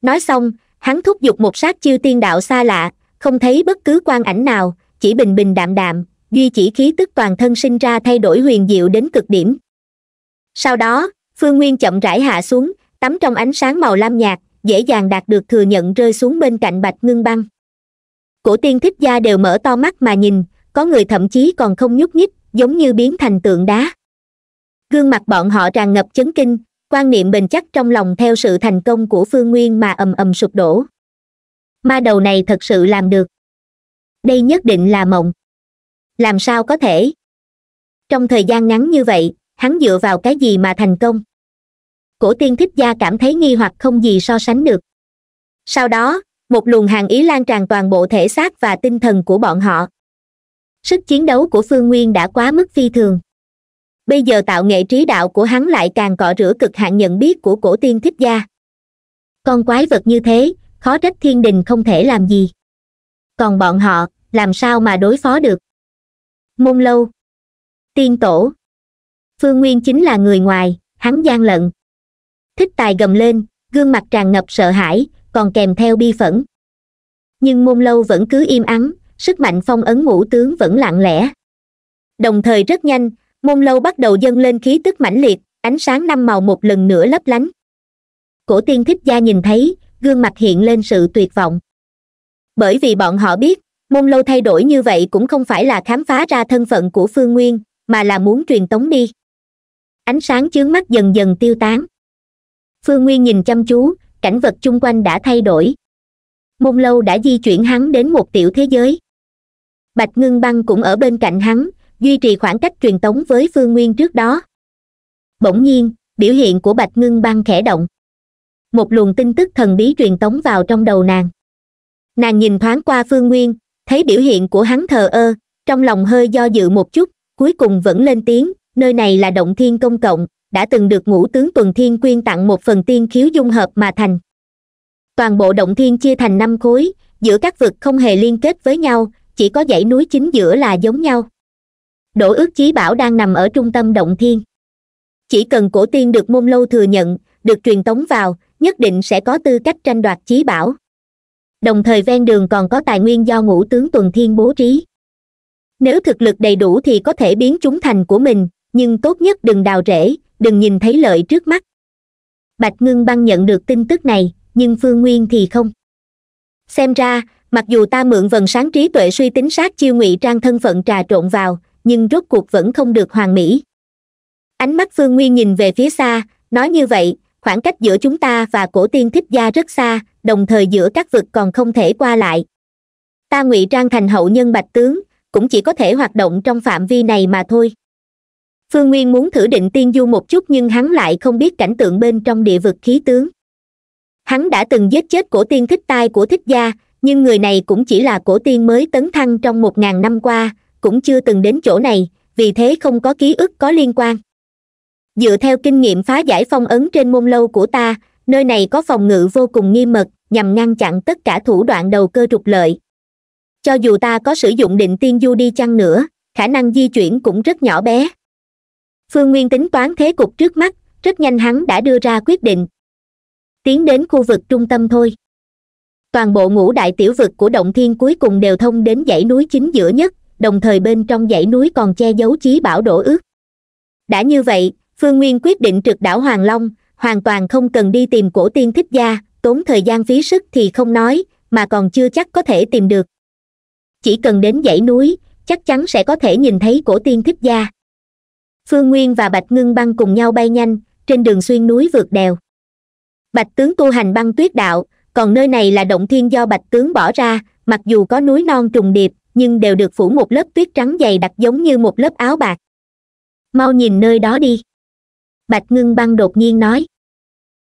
nói xong hắn thúc giục một sát chiêu tiên đạo xa lạ không thấy bất cứ quan ảnh nào chỉ bình bình đạm đạm duy chỉ khí tức toàn thân sinh ra thay đổi huyền diệu đến cực điểm sau đó phương nguyên chậm rãi hạ xuống tắm trong ánh sáng màu lam nhạt dễ dàng đạt được thừa nhận rơi xuống bên cạnh bạch ngưng băng cổ tiên thích gia đều mở to mắt mà nhìn có người thậm chí còn không nhúc nhích giống như biến thành tượng đá gương mặt bọn họ tràn ngập chấn kinh quan niệm bền chắc trong lòng theo sự thành công của phương nguyên mà ầm ầm sụp đổ ma đầu này thật sự làm được đây nhất định là mộng làm sao có thể trong thời gian ngắn như vậy hắn dựa vào cái gì mà thành công cổ tiên thích gia cảm thấy nghi hoặc không gì so sánh được sau đó một luồng hàng ý lan tràn toàn bộ thể xác và tinh thần của bọn họ sức chiến đấu của phương nguyên đã quá mức phi thường bây giờ tạo nghệ trí đạo của hắn lại càng cọ rửa cực hạn nhận biết của cổ tiên thích gia con quái vật như thế khó trách thiên đình không thể làm gì còn bọn họ làm sao mà đối phó được môn lâu tiên tổ phương nguyên chính là người ngoài hắn gian lận thích tài gầm lên gương mặt tràn ngập sợ hãi còn kèm theo bi phẫn nhưng môn lâu vẫn cứ im ắng sức mạnh phong ấn ngũ tướng vẫn lặng lẽ đồng thời rất nhanh môn lâu bắt đầu dâng lên khí tức mãnh liệt ánh sáng năm màu một lần nữa lấp lánh cổ tiên thích gia nhìn thấy gương mặt hiện lên sự tuyệt vọng bởi vì bọn họ biết môn lâu thay đổi như vậy cũng không phải là khám phá ra thân phận của phương nguyên mà là muốn truyền tống đi ánh sáng chướng mắt dần dần tiêu tán phương nguyên nhìn chăm chú cảnh vật chung quanh đã thay đổi môn lâu đã di chuyển hắn đến một tiểu thế giới bạch ngưng băng cũng ở bên cạnh hắn duy trì khoảng cách truyền tống với phương nguyên trước đó bỗng nhiên biểu hiện của bạch ngưng băng khẽ động một luồng tin tức thần bí truyền tống vào trong đầu nàng nàng nhìn thoáng qua phương nguyên thấy biểu hiện của hắn thờ ơ trong lòng hơi do dự một chút cuối cùng vẫn lên tiếng nơi này là động thiên công cộng đã từng được ngũ tướng tuần thiên quyên tặng một phần tiên khiếu dung hợp mà thành toàn bộ động thiên chia thành năm khối giữa các vực không hề liên kết với nhau chỉ có dãy núi chính giữa là giống nhau đổ ước chí bảo đang nằm ở trung tâm động thiên chỉ cần cổ tiên được môn lâu thừa nhận được truyền tống vào nhất định sẽ có tư cách tranh đoạt chí bảo đồng thời ven đường còn có tài nguyên do ngũ tướng tuần thiên bố trí nếu thực lực đầy đủ thì có thể biến chúng thành của mình nhưng tốt nhất đừng đào rễ đừng nhìn thấy lợi trước mắt bạch ngưng băng nhận được tin tức này nhưng phương nguyên thì không xem ra mặc dù ta mượn vần sáng trí tuệ suy tính sát chiêu ngụy trang thân phận trà trộn vào nhưng rốt cuộc vẫn không được hoàn mỹ ánh mắt phương nguyên nhìn về phía xa nói như vậy khoảng cách giữa chúng ta và cổ tiên thích gia rất xa đồng thời giữa các vực còn không thể qua lại ta ngụy trang thành hậu nhân bạch tướng cũng chỉ có thể hoạt động trong phạm vi này mà thôi phương nguyên muốn thử định tiên du một chút nhưng hắn lại không biết cảnh tượng bên trong địa vực khí tướng hắn đã từng giết chết cổ tiên thích tai của thích gia nhưng người này cũng chỉ là cổ tiên mới tấn thăng trong một ngàn năm qua cũng chưa từng đến chỗ này vì thế không có ký ức có liên quan dựa theo kinh nghiệm phá giải phong ấn trên môn lâu của ta nơi này có phòng ngự vô cùng nghiêm mật nhằm ngăn chặn tất cả thủ đoạn đầu cơ trục lợi cho dù ta có sử dụng định tiên du đi chăng nữa khả năng di chuyển cũng rất nhỏ bé phương nguyên tính toán thế cục trước mắt rất nhanh hắn đã đưa ra quyết định tiến đến khu vực trung tâm thôi toàn bộ ngũ đại tiểu vực của động thiên cuối cùng đều thông đến dãy núi chính giữa nhất đồng thời bên trong dãy núi còn che giấu chí bảo đổ ước đã như vậy phương nguyên quyết định trực đảo hoàng long hoàn toàn không cần đi tìm cổ tiên thích gia tốn thời gian phí sức thì không nói mà còn chưa chắc có thể tìm được chỉ cần đến dãy núi chắc chắn sẽ có thể nhìn thấy cổ tiên thích gia phương nguyên và bạch ngưng băng cùng nhau bay nhanh trên đường xuyên núi vượt đèo bạch tướng tu hành băng tuyết đạo còn nơi này là động thiên do bạch tướng bỏ ra mặc dù có núi non trùng điệp nhưng đều được phủ một lớp tuyết trắng dày đặc giống như một lớp áo bạc mau nhìn nơi đó đi bạch ngưng băng đột nhiên nói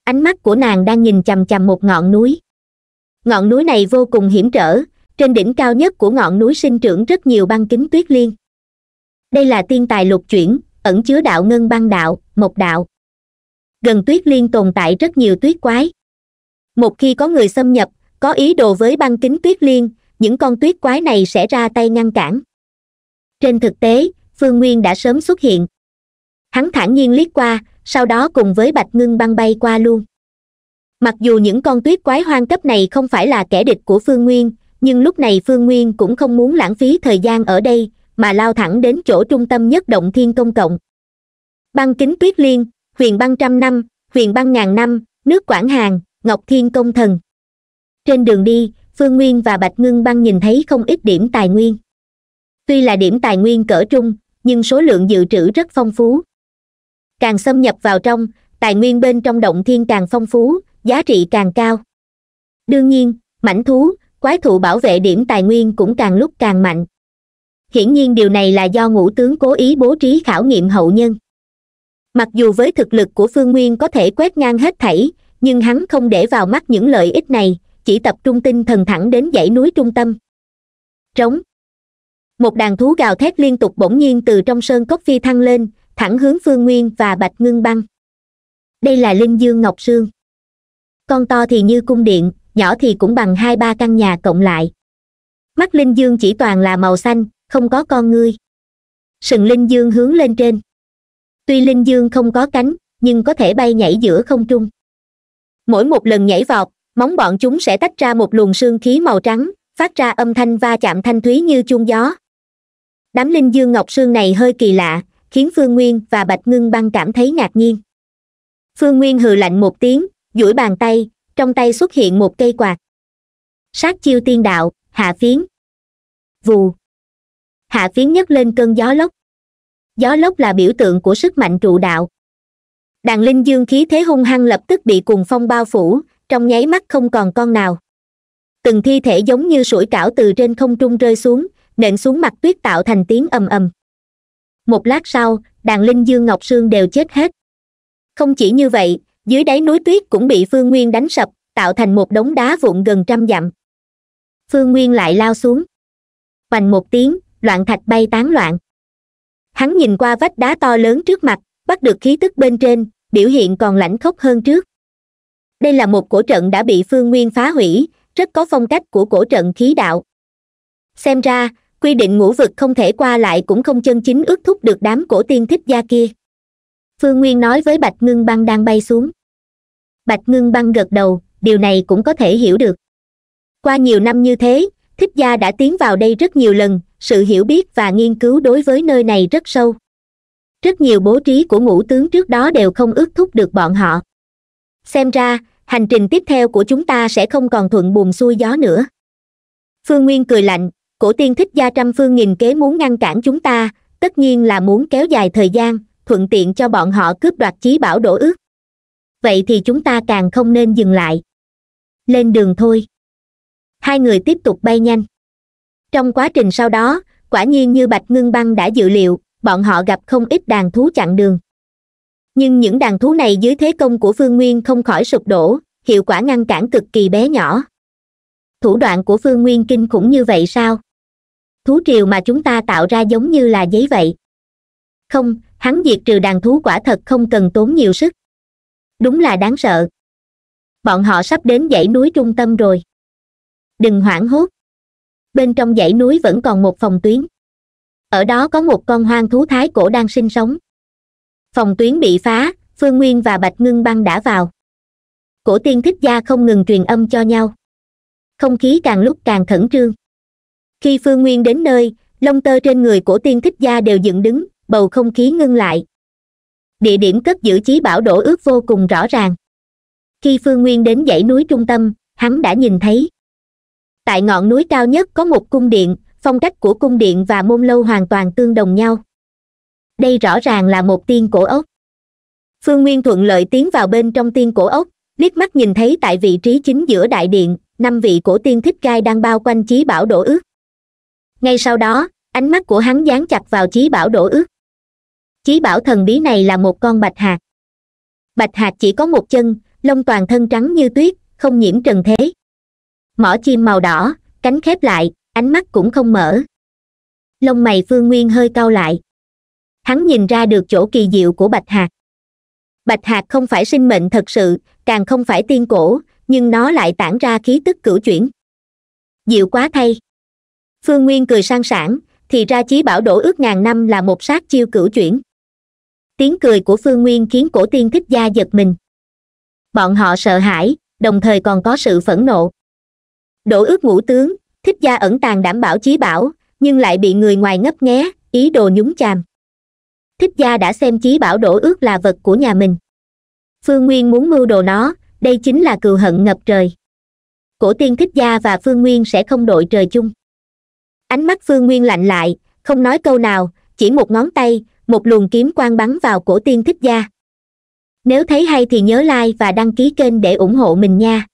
ánh mắt của nàng đang nhìn chằm chằm một ngọn núi ngọn núi này vô cùng hiểm trở trên đỉnh cao nhất của ngọn núi sinh trưởng rất nhiều băng kính tuyết liên đây là tiên tài lục chuyển ẩn chứa đạo ngân băng đạo một đạo gần tuyết liên tồn tại rất nhiều tuyết quái một khi có người xâm nhập có ý đồ với băng kính tuyết liên những con tuyết quái này sẽ ra tay ngăn cản trên thực tế phương nguyên đã sớm xuất hiện hắn thản nhiên liếc qua sau đó cùng với bạch ngưng băng bay qua luôn mặc dù những con tuyết quái hoang cấp này không phải là kẻ địch của phương nguyên nhưng lúc này phương nguyên cũng không muốn lãng phí thời gian ở đây mà lao thẳng đến chỗ trung tâm nhất động thiên công cộng băng kính tuyết liên huyền băng trăm năm huyền băng ngàn năm nước quảng hàng ngọc thiên công thần trên đường đi phương nguyên và bạch ngưng băng nhìn thấy không ít điểm tài nguyên tuy là điểm tài nguyên cỡ trung nhưng số lượng dự trữ rất phong phú càng xâm nhập vào trong tài nguyên bên trong động thiên càng phong phú giá trị càng cao đương nhiên mảnh thú quái thụ bảo vệ điểm tài nguyên cũng càng lúc càng mạnh hiển nhiên điều này là do ngũ tướng cố ý bố trí khảo nghiệm hậu nhân mặc dù với thực lực của phương nguyên có thể quét ngang hết thảy nhưng hắn không để vào mắt những lợi ích này chỉ tập trung tinh thần thẳng đến dãy núi trung tâm trống một đàn thú gào thét liên tục bỗng nhiên từ trong sơn cốc phi thăng lên thẳng hướng phương nguyên và bạch ngưng băng đây là linh dương ngọc sương con to thì như cung điện nhỏ thì cũng bằng hai ba căn nhà cộng lại mắt linh dương chỉ toàn là màu xanh không có con ngươi sừng linh dương hướng lên trên tuy linh dương không có cánh nhưng có thể bay nhảy giữa không trung mỗi một lần nhảy vọt móng bọn chúng sẽ tách ra một luồng sương khí màu trắng phát ra âm thanh va chạm thanh thúy như chuông gió đám linh dương ngọc sương này hơi kỳ lạ khiến phương nguyên và bạch ngưng băng cảm thấy ngạc nhiên phương nguyên hừ lạnh một tiếng duỗi bàn tay trong tay xuất hiện một cây quạt sát chiêu tiên đạo hạ phiến vù hạ phiến nhấc lên cơn gió lốc gió lốc là biểu tượng của sức mạnh trụ đạo đàn linh dương khí thế hung hăng lập tức bị cuồng phong bao phủ trong nháy mắt không còn con nào từng thi thể giống như sủi cảo từ trên không trung rơi xuống nện xuống mặt tuyết tạo thành tiếng ầm ầm một lát sau đàn linh dương ngọc sương đều chết hết không chỉ như vậy dưới đáy núi tuyết cũng bị phương nguyên đánh sập tạo thành một đống đá vụn gần trăm dặm phương nguyên lại lao xuống hoành một tiếng loạn thạch bay tán loạn hắn nhìn qua vách đá to lớn trước mặt bắt được khí tức bên trên biểu hiện còn lãnh khốc hơn trước đây là một cổ trận đã bị phương nguyên phá hủy rất có phong cách của cổ trận khí đạo xem ra quy định ngũ vực không thể qua lại cũng không chân chính ước thúc được đám cổ tiên thích gia kia phương nguyên nói với bạch ngưng băng đang bay xuống bạch ngưng băng gật đầu điều này cũng có thể hiểu được qua nhiều năm như thế thích gia đã tiến vào đây rất nhiều lần sự hiểu biết và nghiên cứu đối với nơi này rất sâu rất nhiều bố trí của ngũ tướng trước đó đều không ước thúc được bọn họ xem ra hành trình tiếp theo của chúng ta sẽ không còn thuận buồm xuôi gió nữa phương nguyên cười lạnh cổ tiên thích gia trăm phương nghìn kế muốn ngăn cản chúng ta tất nhiên là muốn kéo dài thời gian thuận tiện cho bọn họ cướp đoạt chí bảo đổ ước vậy thì chúng ta càng không nên dừng lại lên đường thôi hai người tiếp tục bay nhanh trong quá trình sau đó quả nhiên như bạch ngưng băng đã dự liệu bọn họ gặp không ít đàn thú chặn đường nhưng những đàn thú này dưới thế công của phương nguyên không khỏi sụp đổ hiệu quả ngăn cản cực kỳ bé nhỏ thủ đoạn của phương nguyên kinh khủng như vậy sao thú triều mà chúng ta tạo ra giống như là giấy vậy không hắn diệt trừ đàn thú quả thật không cần tốn nhiều sức đúng là đáng sợ bọn họ sắp đến dãy núi trung tâm rồi đừng hoảng hốt bên trong dãy núi vẫn còn một phòng tuyến ở đó có một con hoang thú thái cổ đang sinh sống phòng tuyến bị phá phương nguyên và bạch ngưng băng đã vào cổ tiên thích gia không ngừng truyền âm cho nhau không khí càng lúc càng khẩn trương khi phương nguyên đến nơi lông tơ trên người của tiên thích gia đều dựng đứng bầu không khí ngưng lại địa điểm cất giữ chí bảo đổ ước vô cùng rõ ràng khi phương nguyên đến dãy núi trung tâm hắn đã nhìn thấy tại ngọn núi cao nhất có một cung điện phong cách của cung điện và môn lâu hoàn toàn tương đồng nhau đây rõ ràng là một tiên cổ ốc phương nguyên thuận lợi tiến vào bên trong tiên cổ ốc liếc mắt nhìn thấy tại vị trí chính giữa đại điện năm vị cổ tiên thích gai đang bao quanh chí bảo đổ ước ngay sau đó ánh mắt của hắn dán chặt vào chí bảo đổ ước chí bảo thần bí này là một con bạch hạt bạch hạt chỉ có một chân lông toàn thân trắng như tuyết không nhiễm trần thế mỏ chim màu đỏ cánh khép lại ánh mắt cũng không mở lông mày phương nguyên hơi cau lại hắn nhìn ra được chỗ kỳ diệu của bạch hạt bạch hạt không phải sinh mệnh thật sự càng không phải tiên cổ nhưng nó lại tản ra khí tức cửu chuyển diệu quá thay phương nguyên cười sang sảng thì ra chí bảo đổ ước ngàn năm là một sát chiêu cửu chuyển tiếng cười của phương nguyên khiến cổ tiên thích gia giật mình bọn họ sợ hãi đồng thời còn có sự phẫn nộ đổ ước ngũ tướng thích gia ẩn tàng đảm bảo chí bảo nhưng lại bị người ngoài ngấp nghé ý đồ nhúng chàm thích gia đã xem chí bảo đổ ước là vật của nhà mình phương nguyên muốn mưu đồ nó đây chính là cừu hận ngập trời cổ tiên thích gia và phương nguyên sẽ không đội trời chung ánh mắt phương nguyên lạnh lại không nói câu nào chỉ một ngón tay một luồng kiếm quang bắn vào cổ tiên thích gia nếu thấy hay thì nhớ like và đăng ký kênh để ủng hộ mình nha